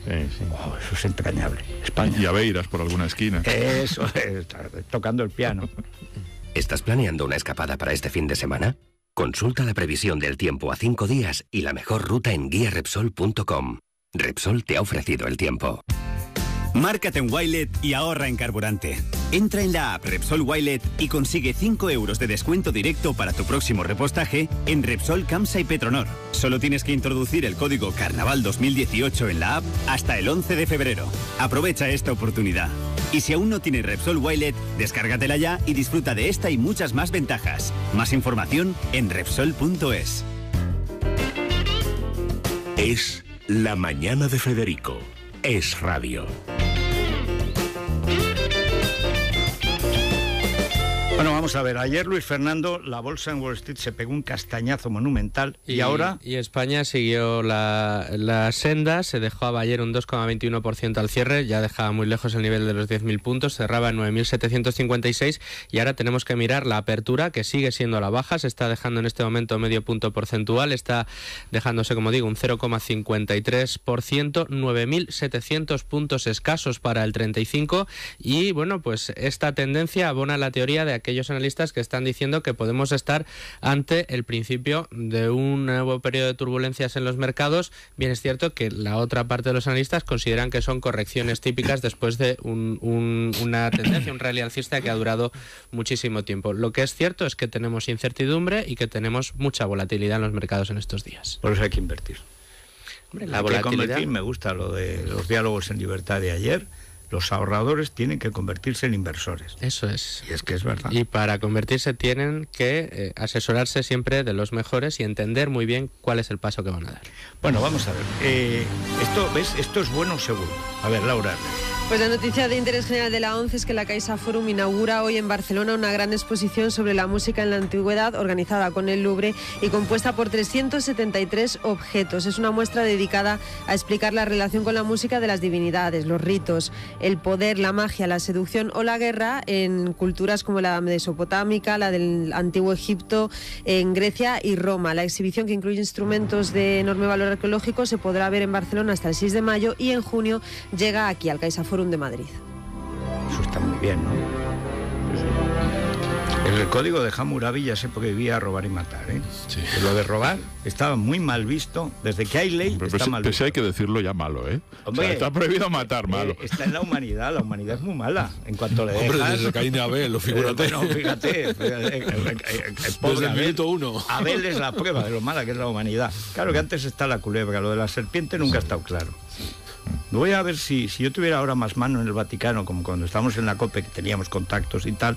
Oh, eso es entrañable. España. Y por alguna esquina. Eso tocando el piano. ¿Estás planeando una escapada para este fin de semana? Consulta la previsión del tiempo a cinco días y la mejor ruta en guiarepsol.com. Repsol te ha ofrecido el tiempo. Márcate en Wilet y ahorra en carburante. Entra en la app Repsol Wilet y consigue 5 euros de descuento directo para tu próximo repostaje en Repsol, Camsa y Petronor. Solo tienes que introducir el código Carnaval 2018 en la app hasta el 11 de febrero. Aprovecha esta oportunidad. Y si aún no tienes Repsol Wilet, descárgatela ya y disfruta de esta y muchas más ventajas. Más información en Repsol.es. Es la mañana de Federico. Es radio. Bueno, vamos a ver, ayer Luis Fernando, la bolsa en Wall Street se pegó un castañazo monumental y, ahora... Y España siguió la, senda, se dejó ayer un 2,21% al cierre, ya dejaba muy lejos el nivel de los 10.000 puntos, cerraba en 9.756 y ahora tenemos que mirar la apertura que sigue siendo la baja, se está dejando en este momento medio punto porcentual, está dejándose, como digo, un 0,53%, 9.700 puntos escasos para el 35 y bueno, pues esta tendencia abona la teoría de que aquellos analistas que están diciendo que podemos estar ante el principio de un nuevo periodo de turbulencias en los mercados. Bien es cierto que la otra parte de los analistas consideran que son correcciones típicas después de un, una tendencia, un rally alcista que ha durado muchísimo tiempo. Lo que es cierto es que tenemos incertidumbre y que tenemos mucha volatilidad en los mercados en estos días. Por eso hay que invertir. la, volatilidad... me gusta lo de los diálogos en libertad de ayer los ahorradores tienen que convertirse en inversores. Eso es. Y es que es verdad. Y para convertirse tienen que eh, asesorarse siempre de los mejores y entender muy bien cuál es el paso que van a dar. Bueno, vamos a ver. Eh, esto, ¿ves? Esto es bueno seguro. A ver, Laura. Pues la noticia de interés general de la ONCE es que la Caixa Forum inaugura hoy en Barcelona una gran exposición sobre la música en la antigüedad organizada con el Louvre y compuesta por 373 objetos. Es una muestra dedicada a explicar la relación con la música de las divinidades, los ritos, el poder, la magia, la seducción o la guerra en culturas como la mesopotámica, la del antiguo Egipto, en Grecia y Roma. La exhibición que incluye instrumentos de enorme valor arqueológico se podrá ver en Barcelona hasta el 6 de mayo y en junio llega aquí al Caixa Forum de Madrid. Eso está muy bien, ¿no? En el código de Hammurabi ya se prohibía robar y matar. ¿eh? Lo de robar estaba muy mal visto. Desde que hay ley está pues mal pues visto. hay que decirlo ya malo, ¿eh? está prohibido matar eh, malo. está en la humanidad. La humanidad es muy mala. En cuanto le Hombre, desde Caín de Abel, lo fíjate. Abel es la prueba de lo mala que es la humanidad. Claro que antes está la culebra. Lo de la serpiente nunca ha estado claro. Voy a ver si, si yo tuviera ahora más mano en el Vaticano, como cuando estábamos en la COPE, que teníamos contactos y tal.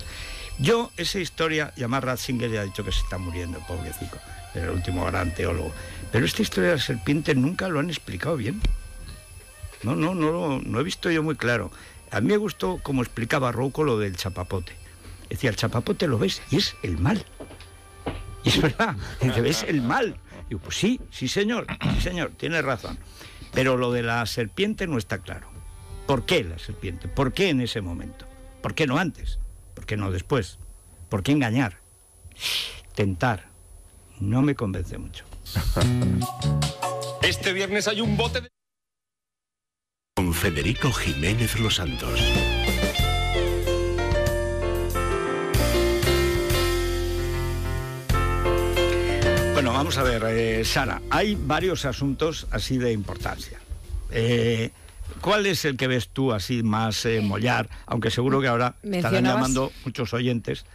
Yo, esa historia, llamar Ratzinger ya ha dicho que se está muriendo, pobrecito, el último gran teólogo. Pero esta historia de la serpiente nunca lo han explicado bien. No, no, no, no he visto yo muy claro. A mí me gustó como explicaba Rouco lo del chapapote. Decía, el chapapote lo ves y es el mal. Y es verdad, ves el mal. Yo, pues sí, sí señor, sí señor, tiene razón. Pero lo de la serpiente no está claro. ¿Por qué la serpiente? ¿Por qué en ese momento? ¿Por qué no antes? ¿Por qué no después? ¿Por qué engañar? Tentar. No me convence mucho. Este viernes hay un bote de... Con Federico Jiménez Los Santos. Bueno, vamos a ver, eh, Sara, hay varios asuntos así de importancia. Eh, ¿Cuál es el que ves tú así más eh, mollar? Aunque seguro que ahora estarán llamando muchos oyentes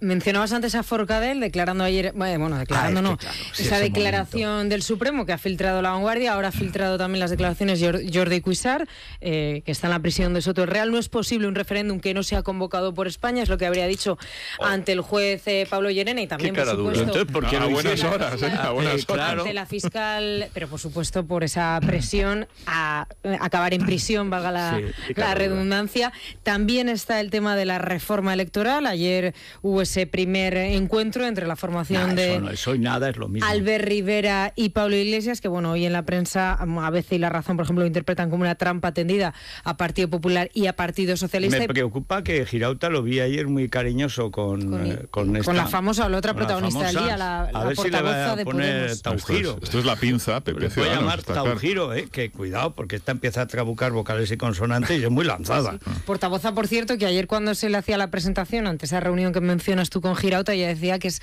Mencionabas antes a Forcadell declarando ayer, bueno, declarando ah, no, esa declaración del Supremo que ha filtrado la vanguardia, ahora ha filtrado también las declaraciones Jordi Cuisar, eh, que está en la prisión de Soto Real. No es posible un referéndum que no sea convocado por España, es lo que habría dicho oh. ante el juez eh, Pablo Llerena y también, por supuesto, Entonces, buenas eh, la, horas, fiscal, pero por supuesto por esa presión a, acabar en prisión, valga la, la redundancia. También está el tema de la reforma electoral. Ayer hubo ese primer encuentro entre la formación de no nada, es lo mismo. Albert Rivera y Pablo Iglesias, que bueno, hoy en la prensa mm, a veces y la razón, por ejemplo, lo interpretan como una trampa tendida a Partido Popular y a Partido Socialista. Me preocupa que Girauta lo vi ayer muy cariñoso con con, eh, la famosa, la otra protagonista del día, la, portavoz de poner Esto, es, la ¿eh? pinza, Pepe. Voy a ¿eh? llamar Taujiro, eh, que cuidado, porque esta empieza a trabucar vocales y consonantes y es muy lanzada. portavoz por cierto, que ayer cuando se le hacía la presentación ante esa reunión que mencioné tú con Girauta, ya decía que es,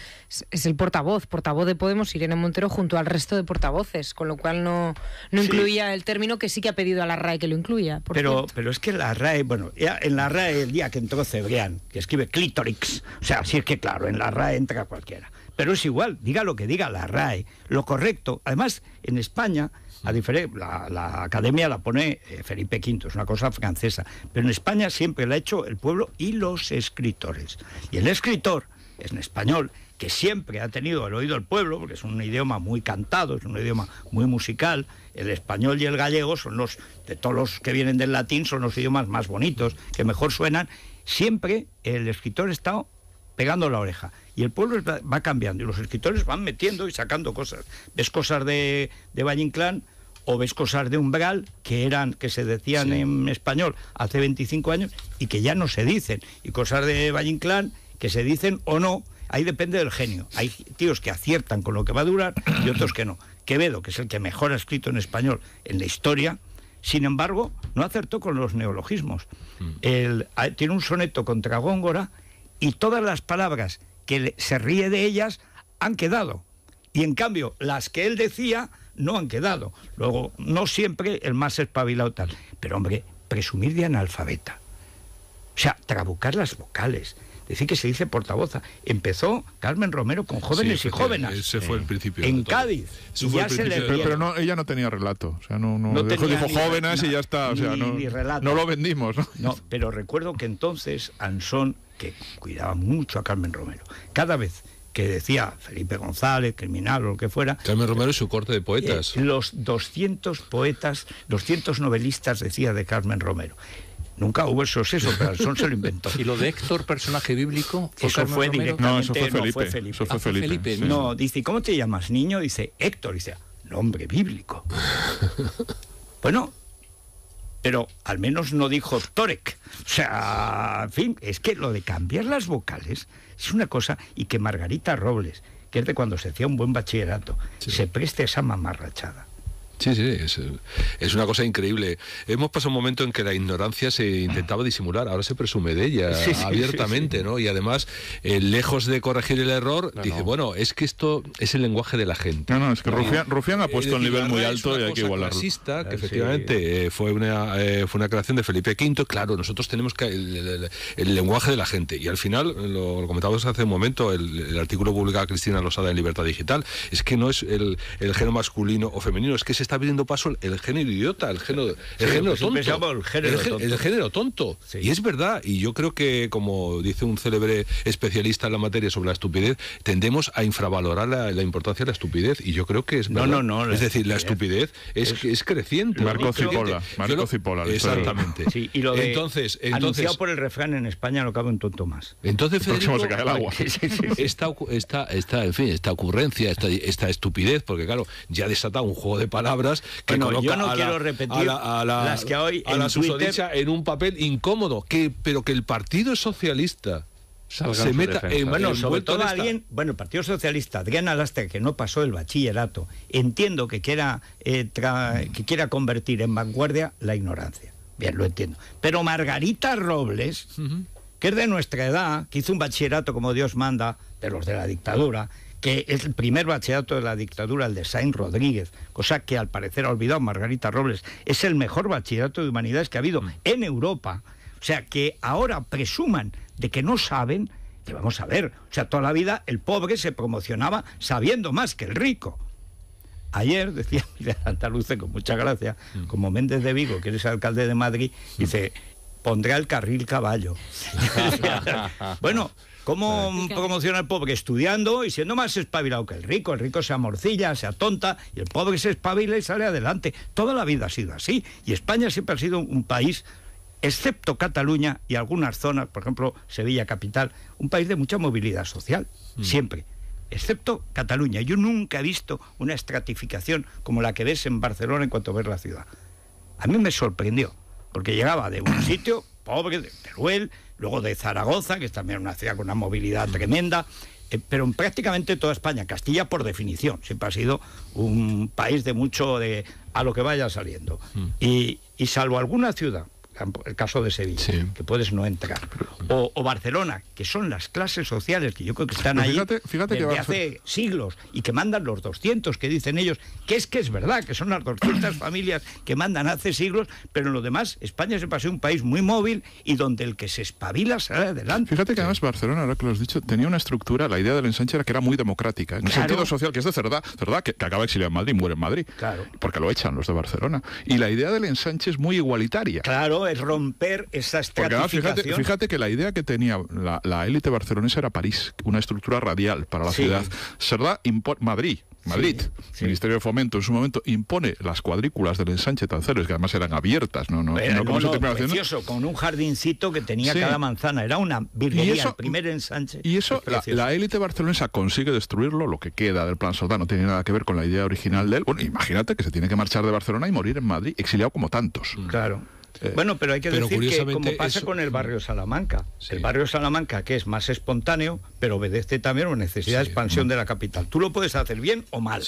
es, el portavoz, portavoz de Podemos, Irene Montero, junto al resto de portavoces, con lo cual no, no incluía el término que sí que ha pedido a la RAE que lo incluya. pero, pero es que la RAE, bueno, ya en la RAE el día que entró Cebrián, que escribe clítorix, o sea, sí es que claro, en la RAE entra cualquiera. Pero es igual, diga lo que diga la RAE, lo correcto. Además, en España la, academia la pone eh, Felipe V, es una cosa francesa. Pero en España siempre la ha hecho el pueblo y los escritores. Y el escritor es en español que siempre ha tenido el oído del pueblo, porque es un idioma muy cantado, es un idioma muy musical. El español y el gallego son los, de todos los que vienen del latín, son los idiomas más bonitos, que mejor suenan. Siempre el escritor estado pegando la oreja y el pueblo va cambiando y los escritores van metiendo y sacando cosas. Ves cosas de, de Valle Inclán o ves cosas de Umbral que eran que se decían en español hace 25 años y que ya no se dicen y cosas de Valle Inclán que se dicen o no. Ahí depende del genio. Hay tíos que aciertan con lo que va a durar y otros que no. Quevedo, que es el que mejor ha escrito en español en la historia, sin embargo, no acertó con los neologismos. Mm. Ah, tiene un soneto contra Góngora y todas las palabras que se ríe de ellas han quedado. Y en cambio, las que él decía no han quedado. Luego, no siempre el más espabilado tal. Pero hombre, presumir de analfabeta. O sea, trabucar las vocales. Decir que se dice portavoza. Empezó Carmen Romero con jóvenes y jóvenes. Ese fue el principio. En Cádiz. pero, no, ella no tenía relato. O no, no, dijo jóvenes y ya está. no, no lo vendimos. ¿no? pero recuerdo que entonces Ansón que cuidaba mucho a Carmen Romero. Cada vez que decía Felipe González, criminal o lo que fuera. Carmen Romero y su corte de poetas. Eh, los 200 poetas, 200 novelistas decía de Carmen Romero. Nunca hubo eso, eso, pero son se lo inventó. ¿Y lo de Héctor, personaje bíblico? eso, fue no, No, Felipe. Eso fue ah, Felipe. No, dice, ¿cómo te llamas, niño? Dice, Héctor. Dice, nombre bíblico. bueno, pero al menos no dijo Torek. O sea, en fin, es que lo de cambiar las vocales es una cosa y que Margarita Robles, que es de cuando se hacía un buen bachillerato, se preste esa mamarrachada. Sí, sí, es, es, una cosa increíble. Hemos pasado un momento en que la ignorancia se intentaba disimular, ahora se presume de ella abiertamente, ¿no? Y además, eh, lejos de corregir el error, dice, bueno, es que esto es el lenguaje de la gente. No, no, es que Rufián, Rufián ha puesto un nivel muy alto y hay que igualarlo. Clasista, que ah, efectivamente eh, fue, una, eh, fue una creación de Felipe V, claro, nosotros tenemos que el, lenguaje de la gente. Y al final, lo, comentábamos hace un momento, el, artículo publicado Cristina Losada en Libertad Digital, es que no es el, género masculino o femenino, es que es está abriendo paso el, género idiota, el género, el género pues tonto. El género, tonto. Y es verdad, y yo creo que, como dice un célebre especialista en la materia sobre la estupidez, tendemos a infravalorar la, importancia de la estupidez. Y yo creo que es No, no, no. Es decir, la estupidez es, creciente. Marco Cipolla. Marco Cipolla. Exactamente. y de entonces, entonces, anunciado por el refrán en España lo cabe un tonto más. Entonces, Federico, Esta, en fin, esta ocurrencia, esta, esta estupidez, porque claro, ya ha desatado un juego de palabras que no yo no a quiero repetir las que hoy en la en un papel incómodo, que, pero que el Partido Socialista se meta en bueno, sobre todo alguien, bueno, el Partido Socialista, Adriana Lastre que no pasó el bachillerato, entiendo que quiera, eh, que quiera convertir en vanguardia la ignorancia. Bien, lo entiendo. Pero Margarita Robles, que es de nuestra edad, que hizo un bachillerato como Dios manda, de los de la dictadura, que es el primer bachillerato de la dictadura, el de Sainz Rodríguez, cosa que al parecer ha olvidado Margarita Robles, es el mejor bachillerato de humanidades que ha habido mm. en Europa. O sea, que ahora presuman de que no saben, que vamos a ver, o sea, toda la vida el pobre se promocionaba sabiendo más que el rico. Ayer decía Santa Andaluce con mucha gracia, mm. como Méndez de Vigo, que eres alcalde de Madrid, dice, pondré el carril caballo. bueno, ¿Cómo promociona el pobre? Estudiando y siendo más espabilado que el rico. El rico se amorcilla, se atonta y el pobre se espabila y sale adelante. Toda la vida ha sido así y España siempre ha sido un país excepto Cataluña y algunas zonas, por ejemplo Sevilla capital, un país de mucha movilidad social, mm. siempre, excepto Cataluña. Yo nunca he visto una estratificación como la que ves en Barcelona en cuanto ves la ciudad. A mí me sorprendió, porque llegaba de un sitio pobre, de Teruel, luego de Zaragoza, que es también una ciudad con una movilidad tremenda, eh, pero en prácticamente toda España. Castilla, por definición, siempre ha sido un país de mucho de a lo que vaya saliendo. Y, y salvo alguna ciudad el caso de Sevilla, que puedes no entrar. O, Barcelona, que son las clases sociales que yo creo que están ahí fíjate, que hace siglos y que mandan los 200 que dicen ellos, que es que es verdad, que son las 200 familias que mandan hace siglos, pero en lo demás España se pasó un país muy móvil y donde el que se espabila sale adelante. Fíjate que además Barcelona, ahora que lo has dicho, tenía una estructura, la idea del ensanche era que era muy democrática, en el sentido social, que es de verdad que, que acaba exiliado en Madrid muere en Madrid, porque lo echan los de Barcelona. Y la idea del ensanche es muy igualitaria. Claro. Es romper esa estratificación. fíjate, que la idea que tenía la élite barcelonesa era París, una estructura radial para la ciudad. Madrid, Madrid, Ministerio de Fomento en su momento impone las cuadrículas del ensanche Tanceros que además eran abiertas, no, no, no, precioso, con un jardincito que tenía cada manzana, era una virguería, el primer ensanche. Y eso, la, élite barcelonesa consigue destruirlo, lo que queda del plan soldado no tiene nada que ver con la idea original de él. Bueno, imagínate que se tiene que marchar de Barcelona y morir en Madrid, exiliado como tantos. Claro. Eh, bueno, pero hay que decir que como pasa con el barrio mm. Salamanca, el barrio Salamanca que es más espontáneo, pero obedece también a una necesidad de expansión mm. de la capital. Tú lo puedes hacer bien o mal.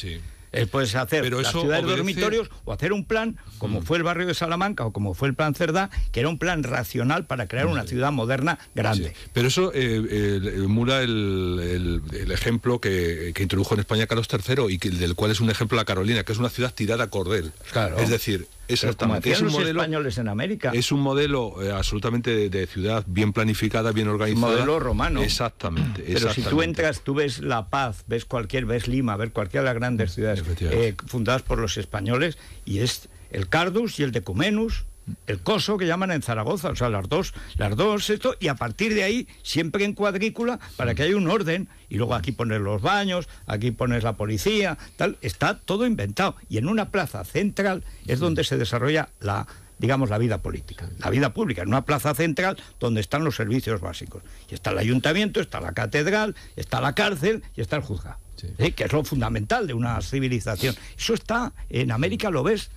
Eh, puedes hacer las ciudades dormitorios o hacer un plan, como mm. fue el barrio de Salamanca o como fue el plan Cerdá, que era un plan racional para crear una ciudad moderna grande. Pero eso eh, eh el, ejemplo que, introdujo en España Carlos III y del cual es un ejemplo la Carolina, que es una ciudad tirada a cordel. Es decir, Exactamente. es un modelo, españoles en América. Es un modelo eh, absolutamente de, ciudad bien planificada, bien organizada. Modelo romano. Exactamente, Pero si tú entras, tú ves La Paz, ves cualquier, ves Lima, ves cualquiera de las grandes ciudades eh, fundadas por los españoles y es el Cardus y el Decumenus el coso que llaman en Zaragoza, o sea, las dos, las dos, esto, y a partir de ahí, siempre en cuadrícula, para que haya un orden, y luego aquí pones los baños, aquí pones la policía, tal, está todo inventado. Y en una plaza central es donde se desarrolla la, digamos, la vida política, la vida pública, en una plaza central donde están los servicios básicos. Y está el ayuntamiento, está la catedral, está la cárcel y está el juzgado, ¿eh? que es lo fundamental de una civilización. Eso está, en América lo ves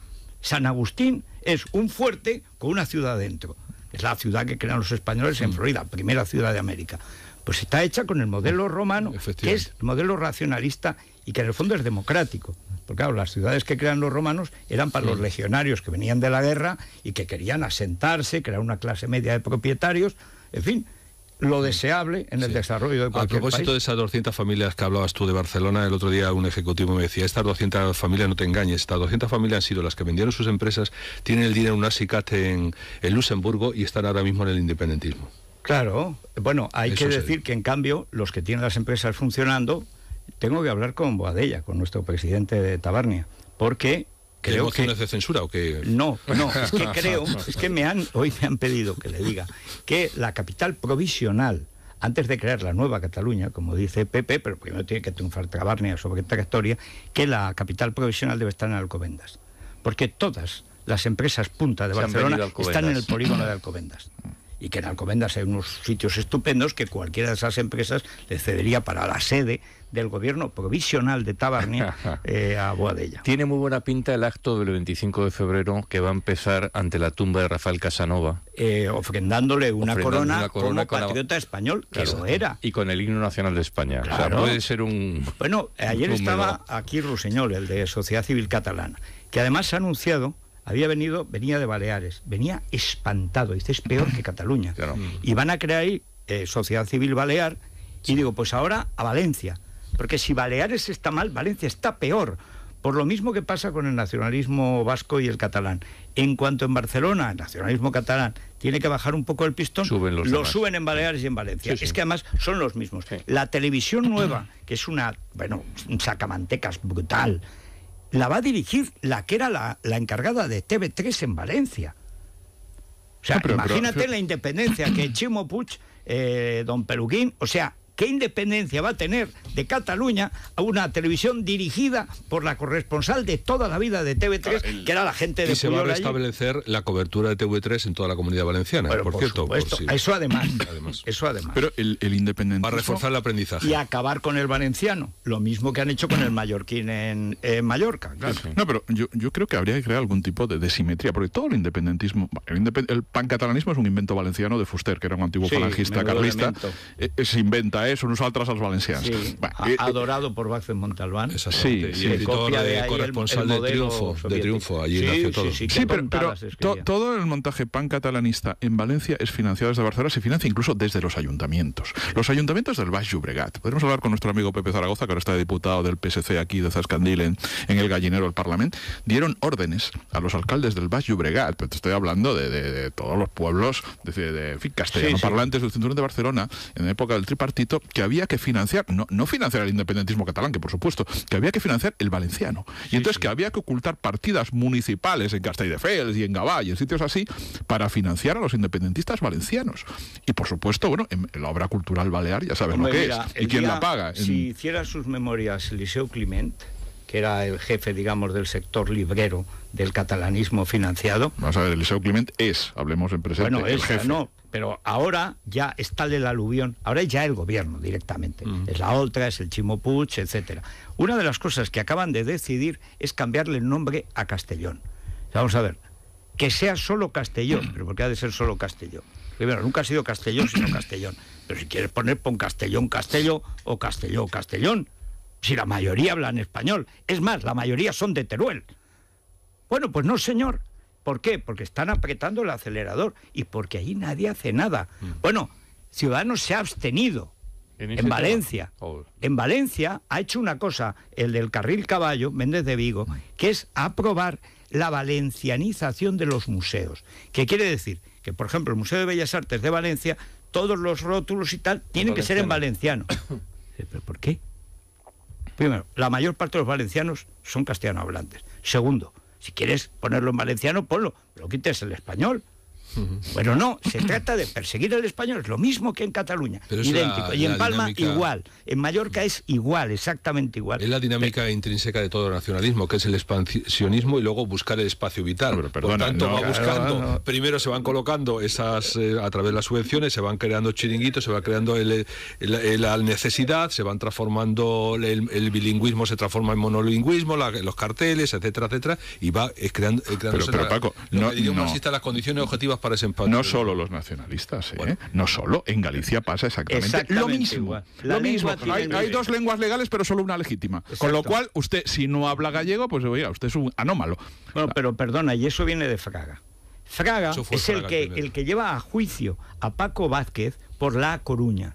San Agustín es un fuerte con una ciudad dentro. Es la ciudad que crean los españoles en mm. Florida, primera ciudad de América. Pues está hecha con el modelo mm. romano, que es el modelo racionalista y que en el fondo es democrático. Porque claro, las ciudades que crean los romanos eran para los mm. legionarios que venían de la guerra y que querían asentarse, crear una clase media de propietarios, en fin, lo deseable en el desarrollo de cualquier A propósito de esas 200 familias que hablabas tú de Barcelona, el otro día un ejecutivo me decía, estas 200 familias, no te engañes, estas 200 familias han sido las que vendieron sus empresas, tienen el dinero en un ASICAT en, Luxemburgo y están ahora mismo en el independentismo. Claro, bueno, hay que decir que en cambio los que tienen las empresas funcionando, tengo que hablar con Boadella, con nuestro presidente de Tabarnia, porque creo que de censura o qué? no no es que creo ah, es que me han hoy me han pedido que le diga que la capital provisional antes de crear la nueva Cataluña, como dice Pepe, pero primero tiene que triunfar Trabarnia sobre trayectoria, que la capital provisional debe estar en Alcobendas. Porque todas las empresas punta de Barcelona están en el polígono de Alcobendas y que en Alcobendas hay unos sitios estupendos que cualquiera de esas empresas le cedería para la sede del gobierno provisional de Tabarnia eh, a Boadella. Tiene muy buena pinta el acto del 25 de febrero que va a empezar ante la tumba de Rafael Casanova. Eh, ofrendándole una, corona patriota español, que lo era. Y con el himno nacional de España. O sea, puede ser un... Bueno, ayer estaba aquí Ruseñol, el de Sociedad Civil Catalana, que además ha anunciado había venido, venía de Baleares, venía espantado, dice, este es peor que Cataluña. Y van a crear ahí eh, sociedad civil balear, y digo, pues ahora a Valencia, porque si Baleares está mal, Valencia está peor. Por lo mismo que pasa con el nacionalismo vasco y el catalán. En cuanto en Barcelona, el nacionalismo catalán tiene que bajar un poco el pistón, lo suben en Baleares y en Valencia. Es que además son los mismos. La televisión nueva, que es una, bueno, un sacamantecas brutal, la va a dirigir la que era la, encargada de TV3 en Valencia. O sea, ah, imagínate la independencia que Chimo Puig, eh, don Peluquín, o sea, ¿Qué independencia va a tener de Cataluña a una televisión dirigida por la corresponsal de toda la vida de TV3, ah, que era la gente de Y se va a restablecer la cobertura de TV3 en toda la comunidad valenciana, por, cierto. Eso además, Eso además. Pero el, el independentismo... Para reforzar el aprendizaje. Y acabar con el valenciano, lo mismo que han hecho con el mallorquín en, Mallorca. No, pero yo, creo que habría que crear algún tipo de, desimetría, porque todo el independentismo, el, pancatalanismo es un invento valenciano de Fuster, que era un antiguo falangista carlista, eh, eh, se inventa eso, nos saltas a los valencianos. Eh, eh, adorado por Vázquez Montalbán. Sí, de, corresponsal de, triunfo, allí sí, todo. pero, todo el montaje pan catalanista en Valencia es financiado desde Barcelona, se financia incluso desde los ayuntamientos. Los ayuntamientos del Baix Llobregat. Podemos hablar con nuestro amigo Pepe Zaragoza, que ahora está diputado del PSC aquí de Zascandil en, el gallinero del Parlamento, dieron órdenes a los alcaldes del Baix Llobregat, pero te estoy hablando de, todos los pueblos de, de, castellano parlantes del cinturón de Barcelona, en época del tripartito, que había que financiar, no, financiar el independentismo catalán, que por supuesto, que había que financiar el valenciano. Y entonces que había que ocultar partidas municipales en Castelldefels y en Gavà y en sitios así para financiar a los independentistas valencianos. Y por supuesto, bueno, en, la obra cultural balear ya saben lo que es y quién la paga. Si hiciera sus memorias Eliseo Clement, que era el jefe, digamos, del sector librero del catalanismo financiado. Vamos a ver, Eliseo Clement es, hablemos en presente, bueno, el No, pero ahora ya está el aluvión, ahora ya el gobierno directamente. Mm. Es la otra, es el Chimo Puch, etcétera. Una de las cosas que acaban de decidir es cambiarle el nombre a Castellón. Vamos a ver, que sea solo Castellón, pero ¿por qué ha de ser solo Castellón. Primero, nunca ha sido Castellón, sino Castellón. Pero si quieres poner, pon Castellón, Castello o Castelló, Castellón. Si la mayoría hablan español. Es más, la mayoría son de Teruel. Bueno, pues no, señor. ¿Por qué? Porque están apretando el acelerador y porque ahí nadie hace nada. Mm. Bueno, Ciudadanos se ha abstenido. En, Valencia. Oh. En Valencia ha hecho una cosa, el del carril caballo, Méndez de Vigo, que es aprobar la valencianización de los museos. ¿Qué quiere decir? Que, por ejemplo, el Museo de Bellas Artes de Valencia, todos los rótulos y tal, tienen que ser en valenciano. ¿Pero por qué? Primero, la mayor parte de los valencianos son castellano hablantes. Segundo, si quieres ponerlo en valenciano, ponlo, pero quites el español pero no, se trata de perseguir al español, es lo mismo que en Cataluña, idéntico. y en Palma igual, en Mallorca es igual, exactamente igual. Es la dinámica intrínseca de todo el nacionalismo, que es el expansionismo y luego buscar el espacio vital. Por tanto, va buscando, primero se van colocando esas, eh, a través de las subvenciones, se van creando chiringuitos, se va creando la necesidad, se van transformando, el, bilingüismo se transforma en monolingüismo, los carteles, etcétera, etcétera, y va eh, creando... Eh, pero, las condiciones objetivas no solo los nacionalistas, ¿eh? no solo. En Galicia pasa exactamente, lo mismo. Hay, dos lenguas legales, pero solo una legítima. Con lo cual, usted, si no habla gallego, pues oiga, usted es un anómalo. Bueno, pero perdona, y eso viene de Fraga. Fraga es el, que, el que lleva a juicio a Paco Vázquez por La Coruña.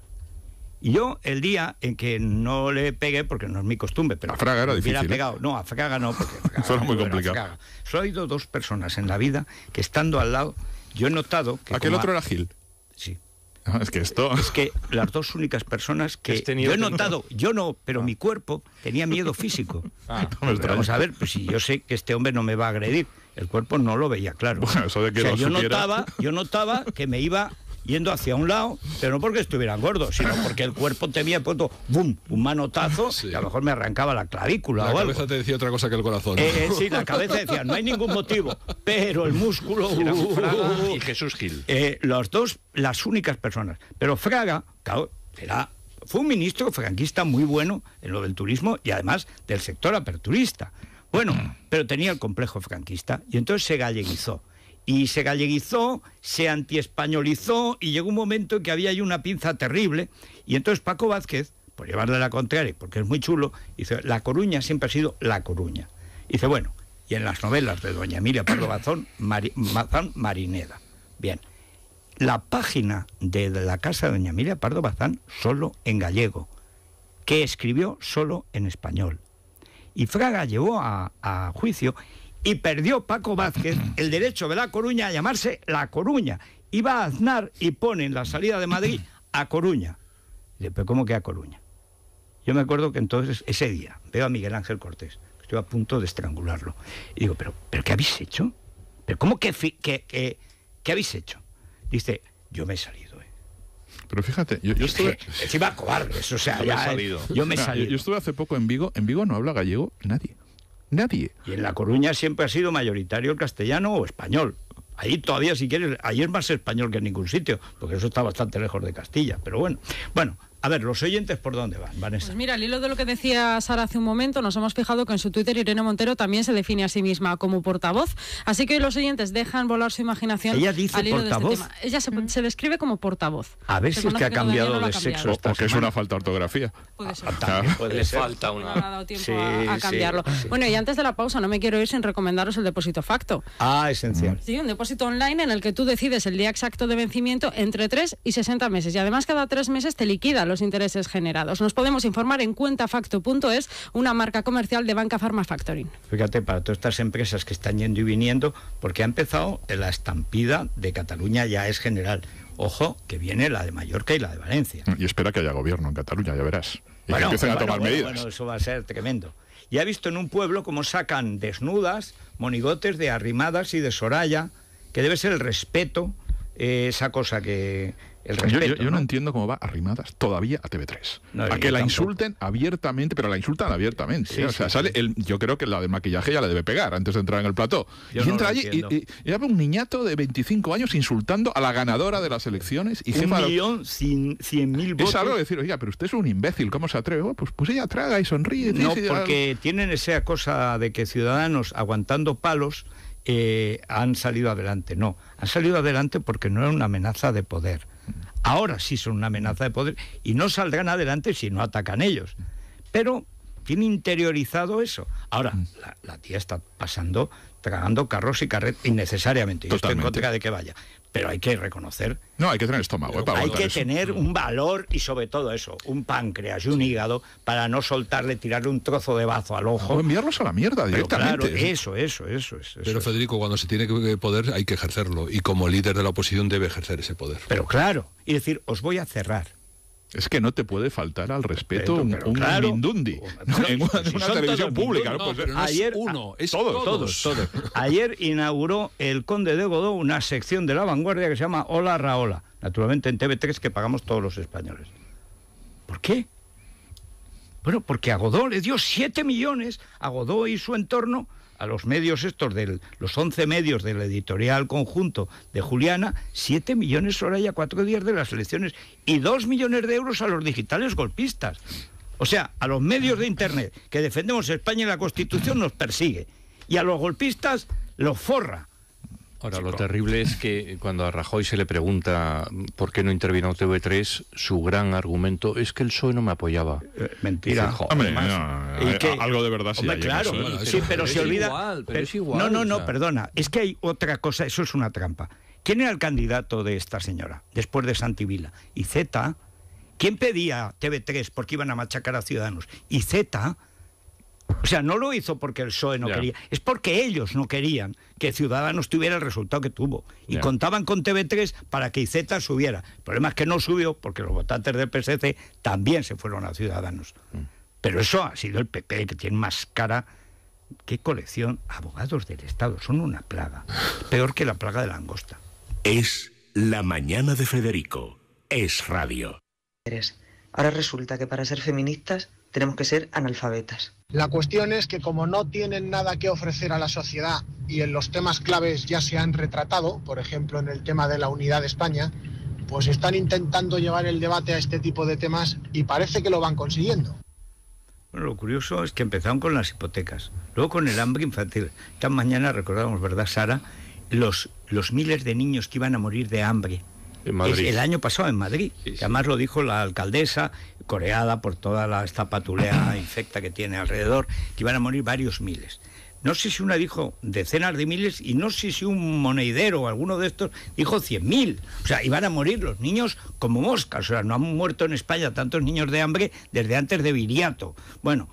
Y yo, el día en que no le pegué, porque no es mi costumbre, pero. A Fraga era difícil. ¿eh? Pegado. No, a Fraga no, porque. muy complicado. dos personas en la vida que estando al lado yo he notado que... Aquel otro era Gil. Sí. Ah, es que esto... Es que las dos únicas personas que... Este yo he notado, yo no, pero ah. mi cuerpo tenía miedo físico. Ah. vamos a ver, pues si yo sé que este hombre no me va a agredir, el cuerpo no lo veía claro. eso de que no yo, notaba, yo notaba que me iba yendo hacia un lado, pero no porque estuvieran gordos, sino porque el cuerpo te había puesto ¡bum! un manotazo a lo mejor me arrancaba la clavícula. La cabeza te decía otra cosa que el corazón. Eh, eh, sí, la cabeza decía, no hay ningún motivo, pero el músculo... Uh, uh, uh, y Jesús Gil. Las eh, los dos, las únicas personas. Pero Fraga, claro, era fue un ministro franquista muy bueno en lo del turismo y además del sector aperturista. Bueno, pero tenía el complejo franquista y entonces se galleguizó y se galleguizó, se antiespañolizó y llegó un momento en que había ahí una pinza terrible. Y entonces Paco Vázquez, por llevarle la contraria, porque es muy chulo, dice, La Coruña siempre ha sido La Coruña. dice, bueno, y en las novelas de doña Emilia Pardo Bazán, Marineda. Bien, la página de la casa de doña Emilia Pardo Bazán solo en gallego, que escribió solo en español. Y Fraga llevó a juicio y perdió Paco Vázquez el derecho de La Coruña a llamarse La Coruña. Iba a Aznar y pone en la salida de Madrid a Coruña. Dice, pero ¿cómo que a Coruña? Yo me acuerdo que entonces, ese día, veo a Miguel Ángel Cortés, que estoy a punto de estrangularlo. Y digo, ¿pero, pero qué habéis hecho? ¿Pero cómo que, que, habéis hecho? Dice, yo me he salido. Eh". Pero fíjate, yo, yo estuve. o sea, ya, he eh, salido. Yo me he yo estuve hace poco en Vigo. En Vigo no habla gallego nadie. Nadie. Y en La Coruña siempre ha sido mayoritario el castellano o español. Ahí todavía, si quieres, ahí es más español que en ningún sitio, porque eso está bastante lejos de Castilla. Pero bueno, bueno, a ver, los oyentes, ¿por dónde van, Vanessa? Pues mira, al hilo de lo que decía Sara hace un momento, nos hemos fijado que en su Twitter Irene Montero también se define a sí misma como portavoz. Así que los oyentes dejan volar su imaginación Ella dice este portavoz. Ella mm. se, describe como portavoz. A ver si es que ha cambiado de sexo. porque es una falta de ortografía. Puede ser. Ah, falta una. ha dado tiempo a, cambiarlo. Bueno, y antes de la pausa, no me quiero ir sin recomendaros el depósito facto. Ah, esencial. Sí, un depósito online en el que tú decides el día exacto de vencimiento entre 3 y 60 meses. Y además cada 3 meses te liquida los intereses generados. Nos podemos informar en cuentafacto.es, una marca comercial de Banca Farma Factoring. Fíjate, para todas estas empresas que están yendo y viniendo, porque ha empezado la estampida de Cataluña, ya es general. Ojo, que viene la de Mallorca y la de Valencia. Y espera que haya gobierno en Cataluña, ya verás. Y que empiecen a tomar medidas. Bueno, eso va a ser tremendo. Y ha visto en un pueblo cómo sacan desnudas monigotes de arrimadas y de Soraya, que debe ser el respeto, eh, esa cosa que, yo, ¿no? entiendo cómo va arrimadas todavía a TV3. a que la insulten abiertamente, pero la insultan abiertamente. ¿eh? sale yo creo que la de maquillaje ya la debe pegar antes de entrar en el plató. y entra allí y, y, un niñato de 25 años insultando a la ganadora de las elecciones y Un millón, cien, mil votos. Es algo de decir, oiga, pero usted es un imbécil, ¿cómo se atreve? pues, pues ella traga y sonríe. No, porque tienen esa cosa de que ciudadanos aguantando palos eh, han salido adelante. No, han salido adelante porque no era una amenaza de poder ahora sí son una amenaza de poder y no saldrán adelante si no atacan ellos. Pero tiene interiorizado eso. Ahora, mm. la, tía está pasando tragando carros y carretas innecesariamente. Yo estoy en contra de que vaya. Pero hay que reconocer. No, hay que tener estómago. Eh, hay que tener un valor y sobre todo eso, un páncreas y un hígado para no soltarle, tirarle un trozo de bazo al ojo. O enviarlos a la mierda directamente. claro, eso, eso, eso, Pero Federico, cuando se tiene que poder hay que ejercerlo y como líder de la oposición debe ejercer ese poder. Pero claro, y decir, os voy a cerrar es que no te puede faltar al respeto un, mindundi no, en una, televisión pública. Pues, ayer, uno, ah, todos, todos, Ayer inauguró el Conde de Godó una sección de la vanguardia que se llama Hola Raola, naturalmente en TV3 que pagamos todos los españoles. ¿Por qué? Bueno, porque a Godó le dio 7 millones, a Godó y su entorno, a los medios estos, de los 11 medios del editorial conjunto de Juliana, 7 millones ahora ya cuatro días de las elecciones y 2 millones de euros a los digitales golpistas. O sea, a los medios de Internet que defendemos España y la Constitución nos persigue y a los golpistas los forra. Ahora, lo terrible es que cuando a Rajoy se le pregunta por qué no intervino TV3, su gran argumento es que el PSOE no me apoyaba. mentira. algo de verdad sí. claro, ¿eh? sí, pero, se olvida. pero es igual, no, no, no, perdona. Es que hay otra cosa, eso es una trampa. ¿Quién era el candidato de esta señora después de Santivila? Y Z. ¿Quién pedía TV3 porque iban a machacar a Ciudadanos? Y Z o sea, no lo hizo porque el PSOE no quería, es porque ellos no querían que Ciudadanos tuviera el resultado que tuvo. Y contaban con TV3 para que Iceta subiera. El problema es que no subió porque los votantes del PSC también se fueron a Ciudadanos. Mm. Pero eso ha sido el PP que tiene más cara. ¿Qué colección? Abogados del Estado, son una plaga. Peor que la plaga de Langosta. Es la mañana de Federico. Es radio. Ahora resulta que para ser feministas tenemos que ser analfabetas. La cuestión es que como no tienen nada que ofrecer a la sociedad y en los temas claves ya se han retratado, por ejemplo en el tema de la unidad de España, pues están intentando llevar el debate a este tipo de temas y parece que lo van consiguiendo. lo curioso es que empezaron con las hipotecas, luego con el hambre infantil. Esta mañana recordábamos, ¿verdad, Sara? Los, los miles de niños que iban a morir de hambre el año pasado en Madrid. Que además lo dijo la alcaldesa, coreada por toda la, esta patulea infecta que tiene alrededor, que iban a morir varios miles. No sé si una dijo decenas de miles y no sé si un monedero o alguno de estos dijo cien mil. O sea, iban a morir los niños como moscas. O sea, no han muerto en España tantos niños de hambre desde antes de Viriato. Bueno,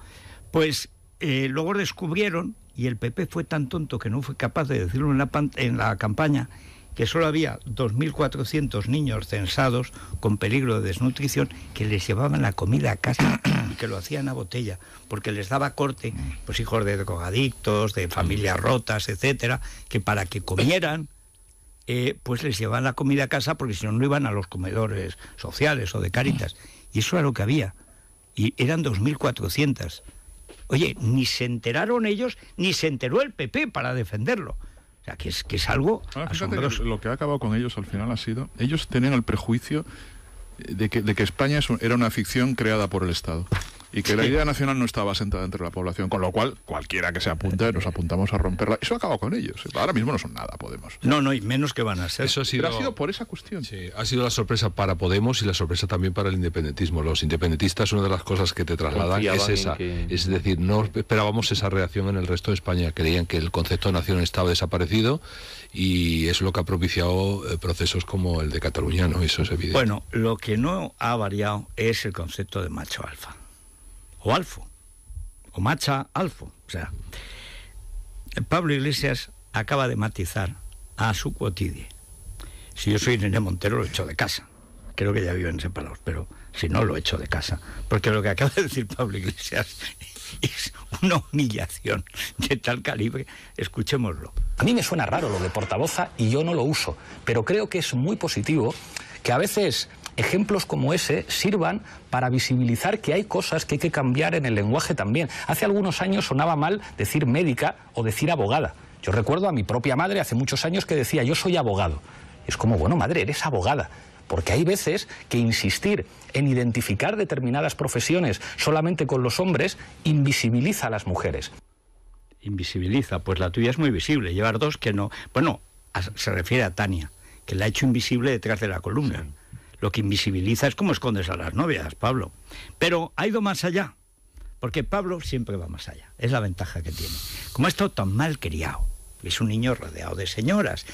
pues eh, luego descubrieron, y el PP fue tan tonto que no fue capaz de decirlo en la campaña, que solo había 2.400 niños censados con peligro de desnutrición que les llevaban la comida a casa que lo hacían a botella, porque les daba corte, pues hijos de drogadictos, de familias rotas, etcétera, que para que comieran. Eh, pues les llevaban la comida a casa porque si no, no iban a los comedores sociales o de caritas. Y eso era lo que había. Y eran 2.400. Oye, ni se enteraron ellos, ni se enteró el PP para defenderlo que es, algo lo que ha acabado con ellos al final ha sido, ellos tienen el prejuicio de que, de que España era una ficción creada por el Estado y que la idea nacional no estaba sentada entre la población, con lo cual cualquiera que se apunte nos apuntamos a romperla. Eso acabó con ellos. Ahora mismo no son nada Podemos. No, no, y menos que van a ser. Eso ha Pero ha sido por esa cuestión. ha sido la sorpresa para Podemos y la sorpresa también para el independentismo. Los independentistas, una de las cosas que te trasladan es esa. Es decir, no esperábamos esa reacción en el resto de España. Creían que el concepto de nación estaba desaparecido y es lo que ha propiciado eh, procesos como el de Cataluña, ¿no? Eso es evidente. Bueno, lo que no ha variado es el concepto de macho alfa o Alfo, o Macha Alfo. O sea, Pablo Iglesias acaba de matizar a su cuotidie. Si yo soy Nene Montero, lo echo de casa. Creo que ya viven separados, pero si no, lo echo de casa. Porque lo que acaba de decir Pablo Iglesias es una humillación de tal calibre. Escuchémoslo. A mí me suena raro lo de portavoza y yo no lo uso, pero creo que es muy positivo que a veces ejemplos como ese sirvan para visibilizar que hay cosas que hay que cambiar en el lenguaje también. Hace algunos años sonaba mal decir médica o decir abogada. Yo recuerdo a mi propia madre hace muchos años que decía yo soy abogado. Es como, bueno, madre, eres abogada. Porque hay veces que insistir en identificar determinadas profesiones solamente con los hombres invisibiliza a las mujeres. Invisibiliza, pues la tuya es muy visible. Llevar dos que no. Bueno, se refiere a Tania, que la ha hecho invisible detrás de la columna lo que invisibiliza es cómo escondes a las novias, Pablo. Pero ha ido más allá, porque Pablo siempre va más allá. Es la ventaja que tiene. Como ha estado tan mal criado, es un niño rodeado de señoras.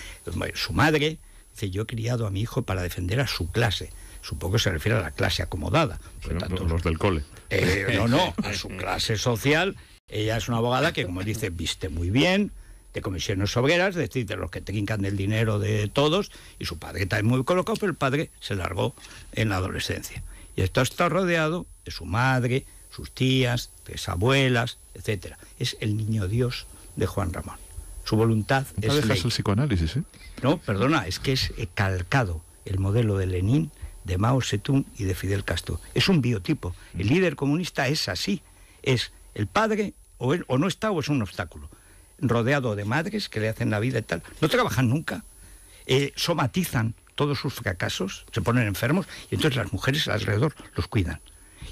Su madre dice, yo he criado a mi hijo para defender a su clase. Supongo que se refiere a la clase acomodada. tanto, los del cole. Eh, no, no, a su clase social. Ella es una abogada que, como dice, viste muy bien, de comisiones obreras, es decir, de los que trincan el dinero de todos, y su padre está muy colocado, pero el padre se largó en la adolescencia. Y esto está rodeado de su madre, sus tías, tres abuelas, etc. Es el niño Dios de Juan Ramón. Su voluntad no es. el psicoanálisis, ¿eh? No, perdona, es que es eh, calcado el modelo de Lenin, de Mao Zedong y de Fidel Castro. Es un biotipo. El líder comunista es así. Es el padre, o, o no está, o es un obstáculo rodeado de madres que le hacen la vida y tal. No trabajan nunca. Eh, somatizan todos sus fracasos, se ponen enfermos y entonces las mujeres alrededor los cuidan.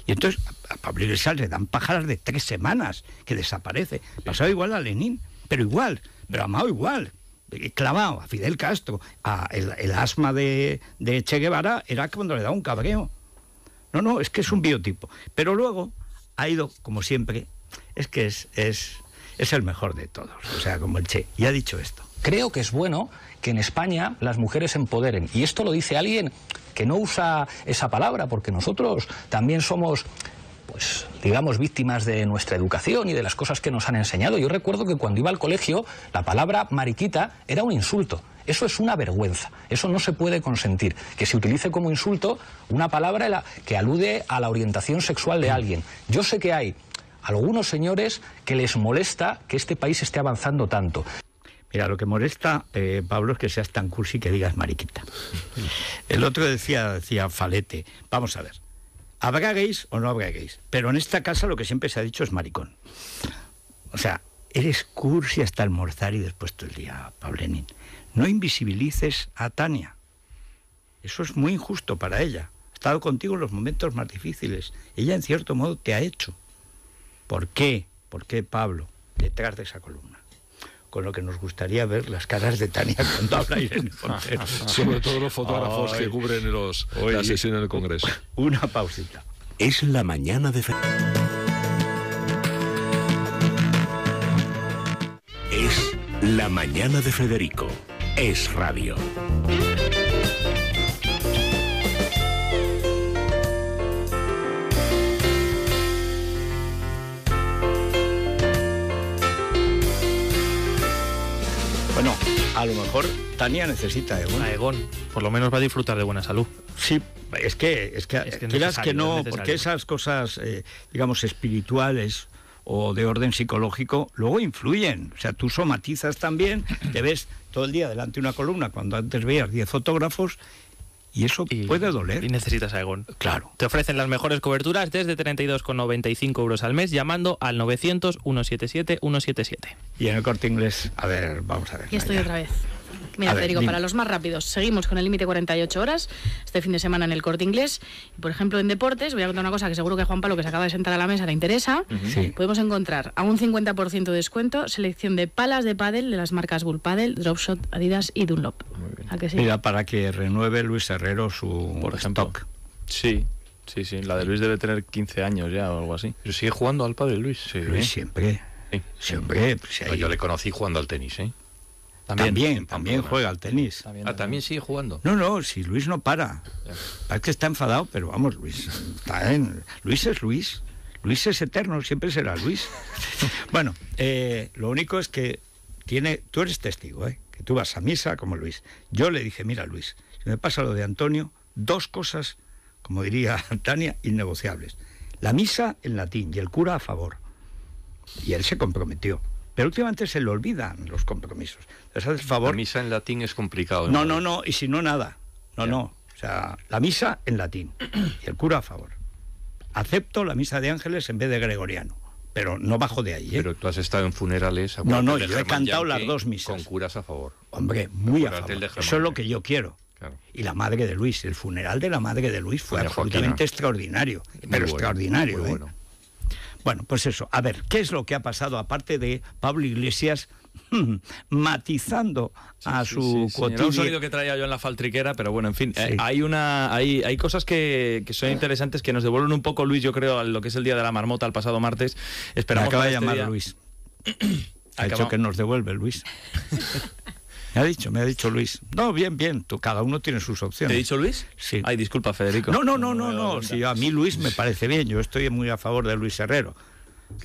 Y entonces a Pablo Iglesias le dan pájaras de tres semanas que desaparece. Pasaba igual a Lenin, pero igual, pero igual, eh, clavado a Fidel Castro. A el, asma de, de Che Guevara era cuando le da un cabreo. No, no, es que es un biotipo. Pero luego ha ido, como siempre, es que es es el mejor de todos, o sea, como el Che. Y ha dicho esto. Creo que es bueno que en España las mujeres se empoderen. Y esto lo dice alguien que no usa esa palabra, porque nosotros también somos pues digamos víctimas de nuestra educación y de las cosas que nos han enseñado. Yo recuerdo que cuando iba al colegio la palabra mariquita era un insulto. Eso es una vergüenza. Eso no se puede consentir. Que se utilice como insulto una palabra que alude a la orientación sexual de mm. alguien. Yo sé que hay algunos señores que les molesta que este país esté avanzando tanto. Mira, lo que molesta, eh, Pablo, es que seas tan cursi que digas mariquita. El otro decía, decía falete. Vamos a ver. Habrá o no habrá Pero en esta casa lo que siempre se ha dicho es maricón. O sea, eres cursi hasta almorzar y después todo el día, Pablenin. No invisibilices a Tania. Eso es muy injusto para ella. Ha estado contigo en los momentos más difíciles. Ella, en cierto modo, te ha hecho. ¿Por qué? ¿Por qué Pablo? Detrás de esa columna con lo que nos gustaría ver las caras de Tania cuando habla Irene Sobre todo los fotógrafos que cubren los, la en el del Congreso. Una pausita. Es la mañana de... Es la mañana de Federico. Es radio. Bueno, a lo mejor Tania necesita Egon. A por lo menos va a disfrutar de buena salud. Sí, es que, es que, que, no, porque esas cosas, eh, digamos, espirituales o de orden psicológico, luego influyen. O sea, tú somatizas también, te ves todo el día delante de una columna, cuando antes veías 10 fotógrafos, y eso puede doler. Y necesitas Aegon. Claro. Te ofrecen las mejores coberturas desde 32,95 euros al mes llamando al 900 177 177. Y en el corte inglés, a ver, vamos a ver. Y estoy otra vez. Mira, Federico, para los más rápidos, seguimos con el límite 48 horas este fin de semana en el corte inglés. Por ejemplo, en deportes, voy a contar una cosa que seguro que Juan Pablo, que se acaba de sentar a la mesa, le interesa. Podemos encontrar a un 50% de descuento selección de palas de pádel de las marcas Bull Paddle, Dropshot, Adidas y Dunlop. Mira, para que renueve Luis Herrero su Por Sí, Sí, sí, la de Luis debe tener 15 años ya o algo así. sigue jugando al padre Luis. Luis siempre. Siempre. Pues, pues yo le conocí jugando al tenis, ¿eh? También, también, juega al tenis. Ah, también, sigue jugando. No, no, si Luis no para. Parece que está enfadado, pero vamos, Luis. Luis es Luis. Luis es eterno, siempre será Luis. bueno, eh, lo único es que tiene. Tú eres testigo, eh, Que tú vas a misa como Luis. Yo le dije, mira, Luis, si me pasa lo de Antonio, dos cosas, como diría Tania, innegociables. La misa en latín y el cura a favor. Y él se comprometió. Pero últimamente se le olvidan los compromisos favor. La misa en latín es complicado. No, no, no, y si no, nada. No, no. O sea, la misa en latín. Y el cura a favor. Acepto la misa de ángeles en vez de gregoriano. Pero no bajo de ahí. ¿eh? Pero tú has estado en funerales. No, no, yo he cantado las dos misas. Con curas a favor. Hombre, muy a favor. Eso es lo que yo quiero. Y la madre de Luis, el funeral de la madre de Luis fue absolutamente extraordinario. pero extraordinario. ¿eh? bueno. ¿eh? bueno, pues eso. A ver, ¿qué es lo que ha pasado aparte de Pablo Iglesias? matizando a su sí, un sonido que traía yo en la faltriquera, pero bueno, en fin, eh, hay una hay cosas que, son interesantes que nos devuelven un poco, Luis, yo creo, a lo que es el Día de la Marmota, el pasado martes. Esperamos Me acaba de este llamar Luis. ha dicho que nos devuelve, Luis. Me ha dicho, me ha dicho Luis. No, bien, bien, tú, cada uno tiene sus opciones. ¿Te ha dicho Luis? Sí. Ay, disculpa, Federico. No, no, no, no, no. a mí Luis me parece bien, yo estoy muy a favor de Luis Herrero.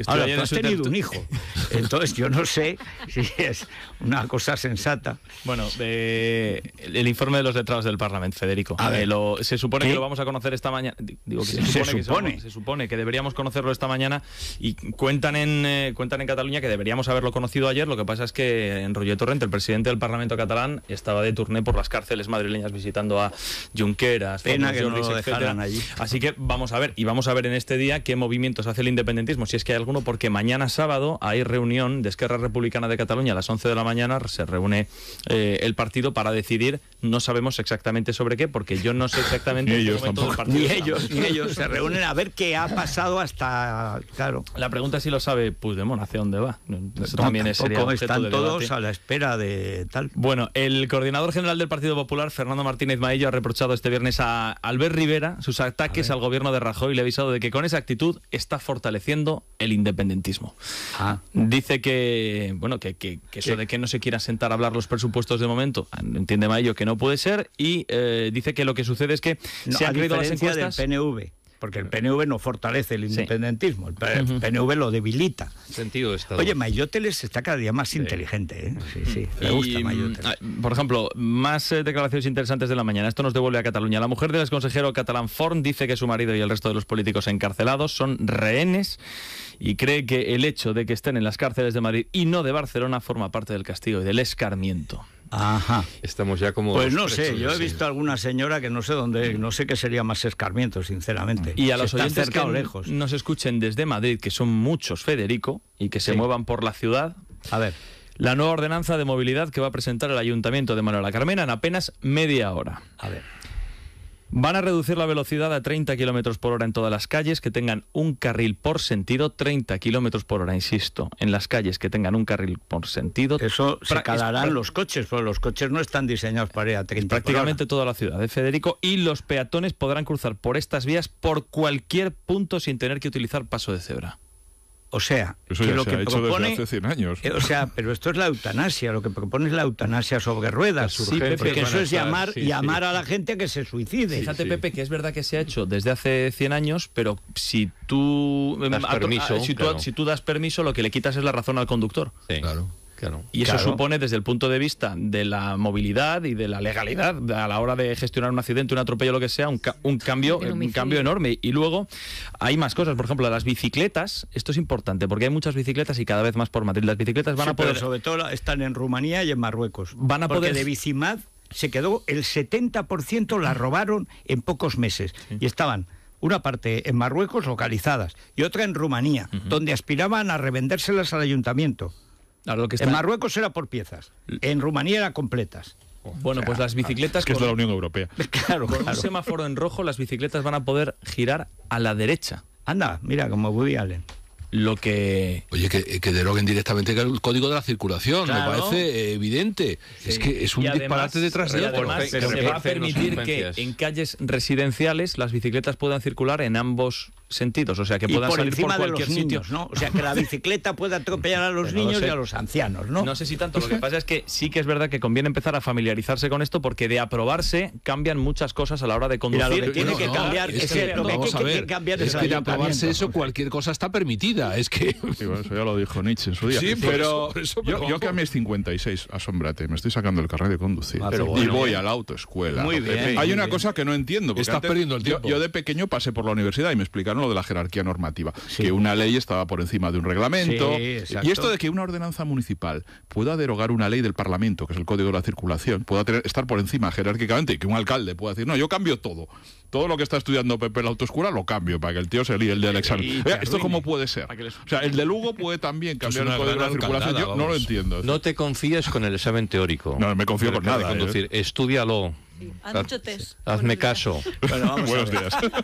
Ahora, has tenido un hijo. Entonces yo no sé si es una cosa sensata. Bueno, eh, el informe de los letrados del Parlamento, Federico. A ver, eh, se supone que lo vamos a conocer esta mañana. Digo que se, supone, se, supone. Que deberíamos conocerlo esta mañana y cuentan en, eh, cuentan en Cataluña que deberíamos haberlo conocido ayer. Lo que pasa es que en Roger Torrente, el presidente del Parlamento catalán, estaba de turné por las cárceles madrileñas visitando a Junqueras. Pena que no lo dejaran Así que vamos a ver, y vamos a ver en este día qué movimientos hace el independentismo, si es que hay alguno, porque mañana sábado hay reuniones reunión de Esquerra Republicana de Cataluña a las 11 de la mañana. Se reúne eh, el partido para decidir. No sabemos exactamente sobre qué, porque yo no sé exactamente. ni ellos ni ellos, ni ellos. Se reúnen a ver qué ha pasado hasta. Claro. La pregunta es si lo sabe Puigdemont, hacia dónde va. también Están todos a la espera de tal. Bueno, el coordinador general del Partido Popular, Fernando Martínez Maillo, ha reprochado este viernes a Albert Rivera sus ataques al gobierno de Rajoy le ha avisado de que con esa actitud está fortaleciendo el independentismo. Ah. Dice que, bueno, que, eso de que no se quiera sentar a hablar los presupuestos de momento, entiende Mayo que no puede ser, y eh, dice que lo que sucede es que no, se han creído las encuestas... Del PNV porque el PNV no fortalece el independentismo, el PNV lo debilita. Sentido Oye, Mayoteles está cada día más inteligente, ¿eh? Sí, sí, le gusta mm, Por ejemplo, más eh, declaraciones interesantes de la mañana. Esto nos devuelve a Cataluña. La mujer del exconsejero catalán Forn dice que su marido y el resto de los políticos encarcelados son rehenes y cree que el hecho de que estén en las cárceles de Madrid y no de Barcelona forma parte del castigo y del escarmiento. Ajá. Estamos ya como. Pues no sé, yo he visto alguna señora que no sé dónde, no sé qué sería más escarmiento, sinceramente. Y a los oyentes que nos escuchen desde Madrid, que son muchos, Federico, y que se muevan por la ciudad. A ver. La nueva ordenanza de movilidad que va a presentar el Ayuntamiento de Manuela Carmena en apenas media hora. A ver. Van a reducir la velocidad a 30 kilómetros por hora en todas las calles que tengan un carril por sentido, 30 kilómetros por hora, insisto, en las calles que tengan un carril por sentido. Eso se calarán los coches, pero los coches no están diseñados para ir a 30 Prácticamente toda la ciudad de Federico y los peatones podrán cruzar por estas vías por cualquier punto sin tener que utilizar paso de cebra. O sea, que lo que propone, hace 100 años. Eh, o sea, pero esto es la eutanasia, lo que propone es la eutanasia sobre ruedas, sí, Pepe, porque eso es llamar, llamar a la gente a que se suicide. Fíjate, Pepe, que es verdad que se ha hecho desde hace 100 años, pero si tú em, das permiso, si tú das permiso, lo que le quitas es la razón al conductor. Claro y eso supone, desde el punto de vista de la movilidad y de la legalidad, a la hora de gestionar un accidente, un atropello, lo que sea, un, cambio, un cambio enorme. Y luego hay más cosas, por ejemplo, las bicicletas. Esto es importante porque hay muchas bicicletas y cada vez más por Madrid. Las bicicletas van a poder. sobre todo están en Rumanía y en Marruecos. Van a poder. de Bicimad se quedó el 70%, la robaron en pocos meses. Y estaban una parte en Marruecos localizadas y otra en Rumanía, donde aspiraban a revendérselas al ayuntamiento. En Marruecos era por piezas, en Rumanía era completas. Bueno, pues las bicicletas. Es que es la Unión Europea. Claro, con un semáforo en rojo, las bicicletas van a poder girar a la derecha. Anda, mira, como Woody Allen lo que... Oye, que, deroguen directamente el código de la circulación, me parece evidente. Es que es un disparate detrás de Y Además, se va a permitir que en calles residenciales las bicicletas puedan circular en ambos sentidos, o sea, que puedan salir por cualquier sitio. ¿no? O sea, que la bicicleta pueda atropellar a los niños y a los ancianos, ¿no? No sé si tanto, lo que pasa es que sí que es verdad que conviene empezar a familiarizarse con esto porque de aprobarse cambian muchas cosas a la hora de conducir. tiene que cambiar es, que, que, cambiar es, de aprobarse eso cualquier cosa está permitida, es que eso ya lo dijo Nietzsche en su día. Sí, pero, yo, que a mí es 56, asómbrate, me estoy sacando el carnet de conducir y voy a la autoescuela. Muy bien. Hay una cosa que no entiendo estás perdiendo el tiempo. Yo de pequeño pasé por la universidad y me explicaron lo de la jerarquía normativa, que una ley estaba por encima de un reglamento. Eh, y esto de que una ordenanza municipal pueda derogar una ley del Parlamento, que es el Código de la Circulación, pueda estar por encima jerárquicamente y que un alcalde pueda decir, no, yo cambio todo. Todo lo que está estudiando Pepe la Autoscura lo cambio para que el tío se líe el del examen. ¿Esto cómo puede ser? O sea, el de Lugo puede también cambiar el Código de la Circulación. Yo no lo entiendo. No te confíes con el examen teórico. No, me confío con nada. Estudialo ¿eh? Estúdialo Hazme caso. Bueno,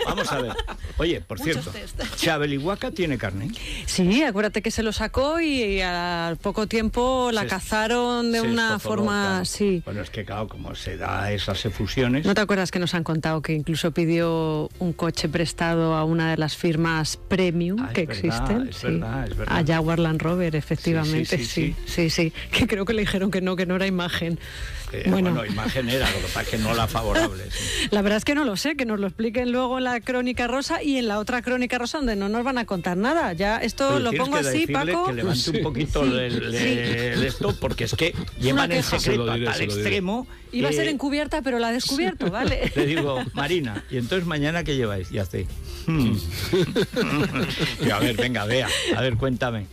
vamos a ver. Oye, por cierto, Chabelihuaca Huaca tiene carne. Sí, acuérdate que se lo sacó y, al poco tiempo la cazaron de una forma. así. Bueno, es que, claro, como se da esas efusiones. ¿No te acuerdas que nos han contado que incluso pidió un coche prestado a una de las firmas premium ah, que existen? es verdad, es verdad. A Jaguar Land Rover, efectivamente. Sí sí sí, Que creo que le dijeron que no, que no era imagen. Eh, bueno. imagen era, lo que pasa no la favorable. La verdad es que no lo sé, que nos lo expliquen luego en la crónica rosa y en la otra crónica rosa donde no nos van a contar nada. Ya esto lo pongo así, Paco. levante un poquito esto, porque es que llevan el secreto al extremo. Iba a ser encubierta, pero la ha descubierto, ¿vale? Le digo, Marina, ¿y entonces mañana qué lleváis? Y así. Hmm". a ver, venga, vea. A ver, cuéntame.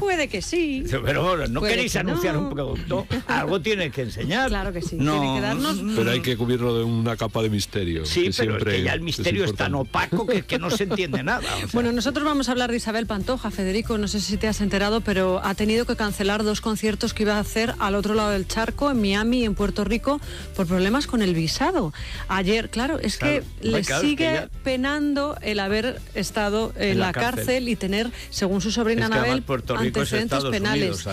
Puede que sí. Pero bueno, no queréis anunciar un producto. Algo tiene que enseñar. Claro que sí. Tiene que darnos... Mm. Pero hay que cubrirlo de una capa de misterio. Sí, pero ya el misterio es, tan opaco que, no se entiende nada. Bueno, nosotros vamos a hablar de Isabel Pantoja, Federico. No sé si te has enterado, pero ha tenido que cancelar dos conciertos que iba a hacer al otro lado del charco, en Miami y en Puerto Rico, por problemas con el visado. Ayer, claro, es que le sigue penando el haber estado en, la, cárcel. y tener, según su sobrina Anabel, Puerto Rico antecedentes penales.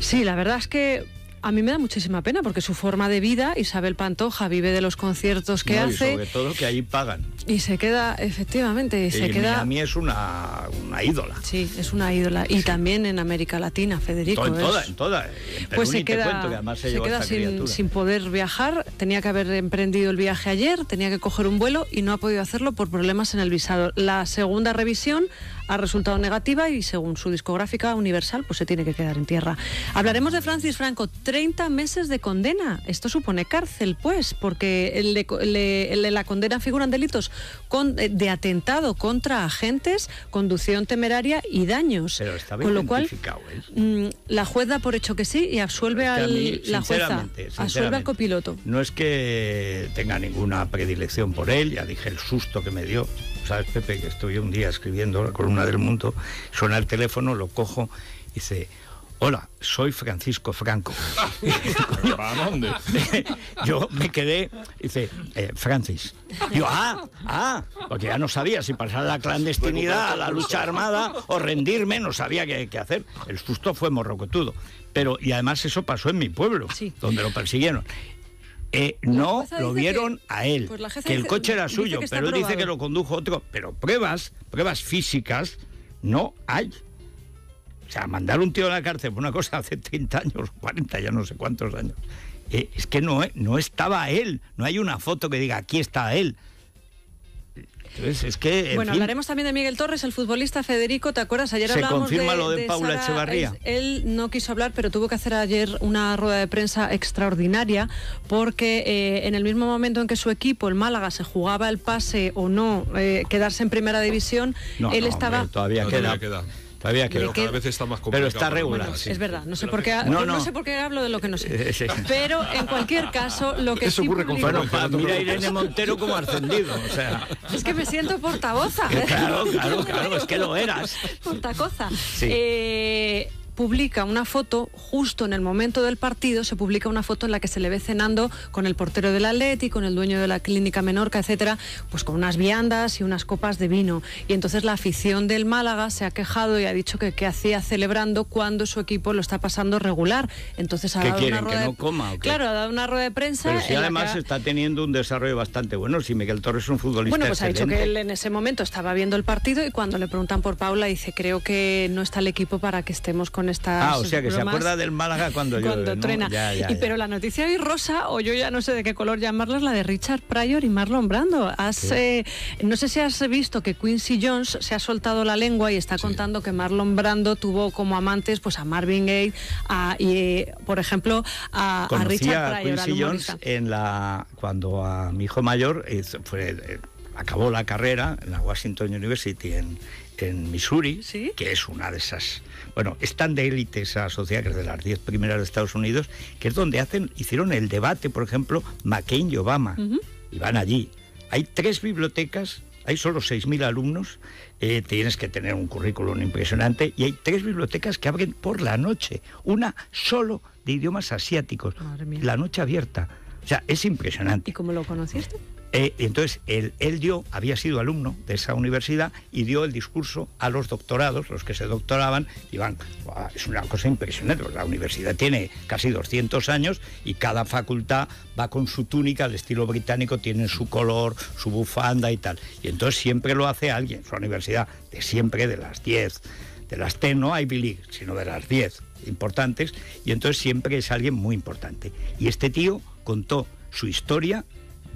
Sí, la verdad es que a mí me da muchísima pena porque su forma de vida, Isabel Pantoja vive de los conciertos que hace. Y sobre todo que ahí pagan. Y se queda, efectivamente, se queda. A mí es una, ídola. Sí, es una ídola. Y también en América Latina, Federico. En toda, en toda. pues se queda, queda sin, poder viajar. Tenía que haber emprendido el viaje ayer, tenía que coger un vuelo y no ha podido hacerlo por problemas en el visado. La segunda revisión ha resultado negativa y según su discográfica Universal, pues se tiene que quedar en tierra. Hablaremos de Francis Franco, 30 meses de condena. Esto supone cárcel, pues, porque en la condena figuran delitos eh, de atentado contra agentes, conducción temeraria y daños. Pero está bien con lo cual, ¿eh? Mm, la jueza, por hecho que sí y absuelve al la al copiloto. No es que tenga ninguna predilección por él, ya dije el susto que me dio. Sabes, Pepe, que estuve un día escribiendo con un del mundo, suena el teléfono, lo cojo y dice, Hola, soy Francisco Franco. yo me quedé, dice, eh, Francis. Yo, ah, ah, porque ya no sabía si pasar a la clandestinidad, a la lucha armada o rendirme, no sabía qué, qué, hacer. El susto fue morrocotudo. Pero, y además eso pasó en mi pueblo, donde lo persiguieron. Eh, no, lo vieron a él. Pues que el coche era suyo, pero él dice que lo condujo otro. Pero pruebas, pruebas físicas, no hay. O sea, mandar un tío a la cárcel por una cosa hace 30 años, 40, ya no sé cuántos años. Eh, es que no, eh, no estaba él, no hay una foto que diga aquí está él bueno, hablaremos también de Miguel Torres, el futbolista Federico. ¿Te acuerdas? Ayer se confirma lo de, Paula Echevarría. Él no quiso hablar, pero tuvo que hacer ayer una rueda de prensa extraordinaria porque eh, en el mismo momento en que su equipo, el Málaga, se jugaba el pase o no eh, quedarse en primera división, él estaba. queda. Sabía que, pero cada está más complicado. Pero está regular. sí. Es verdad, no sé, por qué, no, sé por qué hablo de lo que no sé. Pero en cualquier caso, lo que Eso sí ocurre con pues Mira a Irene Montero como ascendido, o sea. Es que me siento portavoza. Eh, ¿eh? Claro, claro, claro, es que lo eras. Portacoza. Sí. Eh, publica una foto justo en el momento del partido, se publica una foto en la que se le ve cenando con el portero del Atleti, con el dueño de la clínica Menorca, etcétera, pues con unas viandas y unas copas de vino. Y entonces la afición del Málaga se ha quejado y ha dicho que qué hacía celebrando cuando su equipo lo está pasando regular. Entonces ha dado una rueda que no Claro, ha dado una rueda de prensa. y además está teniendo un desarrollo bastante bueno, si Miguel Torres es un futbolista Bueno, pues ha dicho que él en ese momento estaba viendo el partido y cuando le preguntan por Paula dice, "Creo que no está el equipo para que estemos con Ah, o sea que se acuerda del Málaga cuando yo Cuando y, Pero la noticia hoy rosa, o yo ya no sé de qué color llamarla, es la de Richard Pryor y Marlon Brando. Eh, no sé si has visto que Quincy Jones se ha soltado la lengua y está contando que Marlon Brando tuvo como amantes pues a Marvin Gaye y, por ejemplo, a, Richard Pryor. A Quincy Jones en la, cuando a mi hijo mayor eh, fue. Eh, acabó la carrera en la Washington University en, Missouri, que es una de esas. Bueno, es tan de élite esa sociedad que es de las 10 primeras de Estados Unidos, que es donde hacen, hicieron el debate, por ejemplo, McCain y Obama. Y van allí. Hay tres bibliotecas, hay solo 6.000 alumnos, eh, tienes que tener un currículum impresionante, y hay tres bibliotecas que abren por la noche, una solo de idiomas asiáticos, la noche abierta. O sea, es impresionante. ¿Y cómo lo conociste? Eh, entonces, él, dio, había sido alumno de esa universidad y dio el discurso a los doctorados, los que se doctoraban, iban, van... es una cosa impresionante, pues la universidad tiene casi 200 años y cada facultad va con su túnica al estilo británico, tienen su color, su bufanda y tal. Y entonces siempre lo hace alguien, su universidad, de siempre, de las 10, de las 10, no Ivy League, sino de las 10 importantes, y entonces siempre es alguien muy importante. Y este tío contó su historia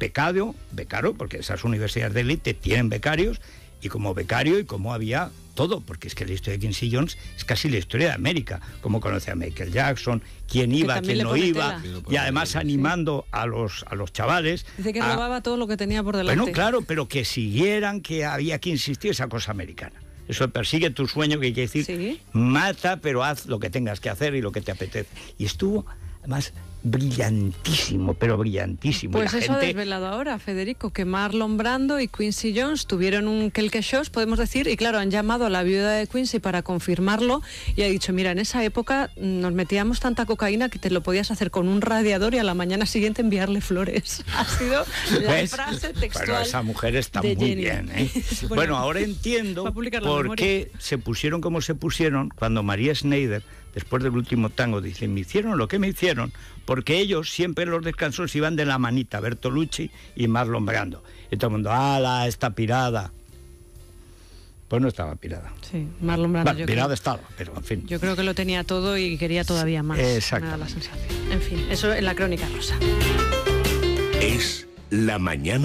pecado, becaro, porque esas universidades de élite tienen becarios, y como becario y como había todo, porque es que la historia de Quincy Jones es casi la historia de América, como conoce a Michael Jackson, quién iba, quién no iba, y además animando a los a los chavales. Dice que robaba todo lo que tenía por delante. Bueno, claro, pero que siguieran que había que insistir esa cosa americana. Eso persigue tu sueño, que quiere decir, mata, pero haz lo que tengas que hacer y lo que te apetece. Y estuvo, además, brillantísimo, pero brillantísimo. Pues eso ha desvelado ahora, Federico, que Marlon Brando y Quincy Jones tuvieron un shows podemos decir, y claro, han llamado a la viuda de Quincy para confirmarlo y ha dicho, mira, en esa época nos metíamos tanta cocaína que te lo podías hacer con un radiador y a la mañana siguiente enviarle flores. Ha sido la frase textual. Pero esa mujer está muy bien. ¿eh? bueno, ahora entiendo por qué se pusieron como se pusieron cuando María Schneider después del último tango, dice, me hicieron lo que me hicieron porque ellos siempre los descansos iban de la manita, Bertolucci y Marlon Brando. Y todo el mundo, ala, está pirada. Pues no estaba pirada. Sí, Marlon Brando. pirada estaba, pero en fin. Yo creo que lo tenía todo y quería todavía más. Exacto. En fin, eso es la crónica rosa. Es la mañana.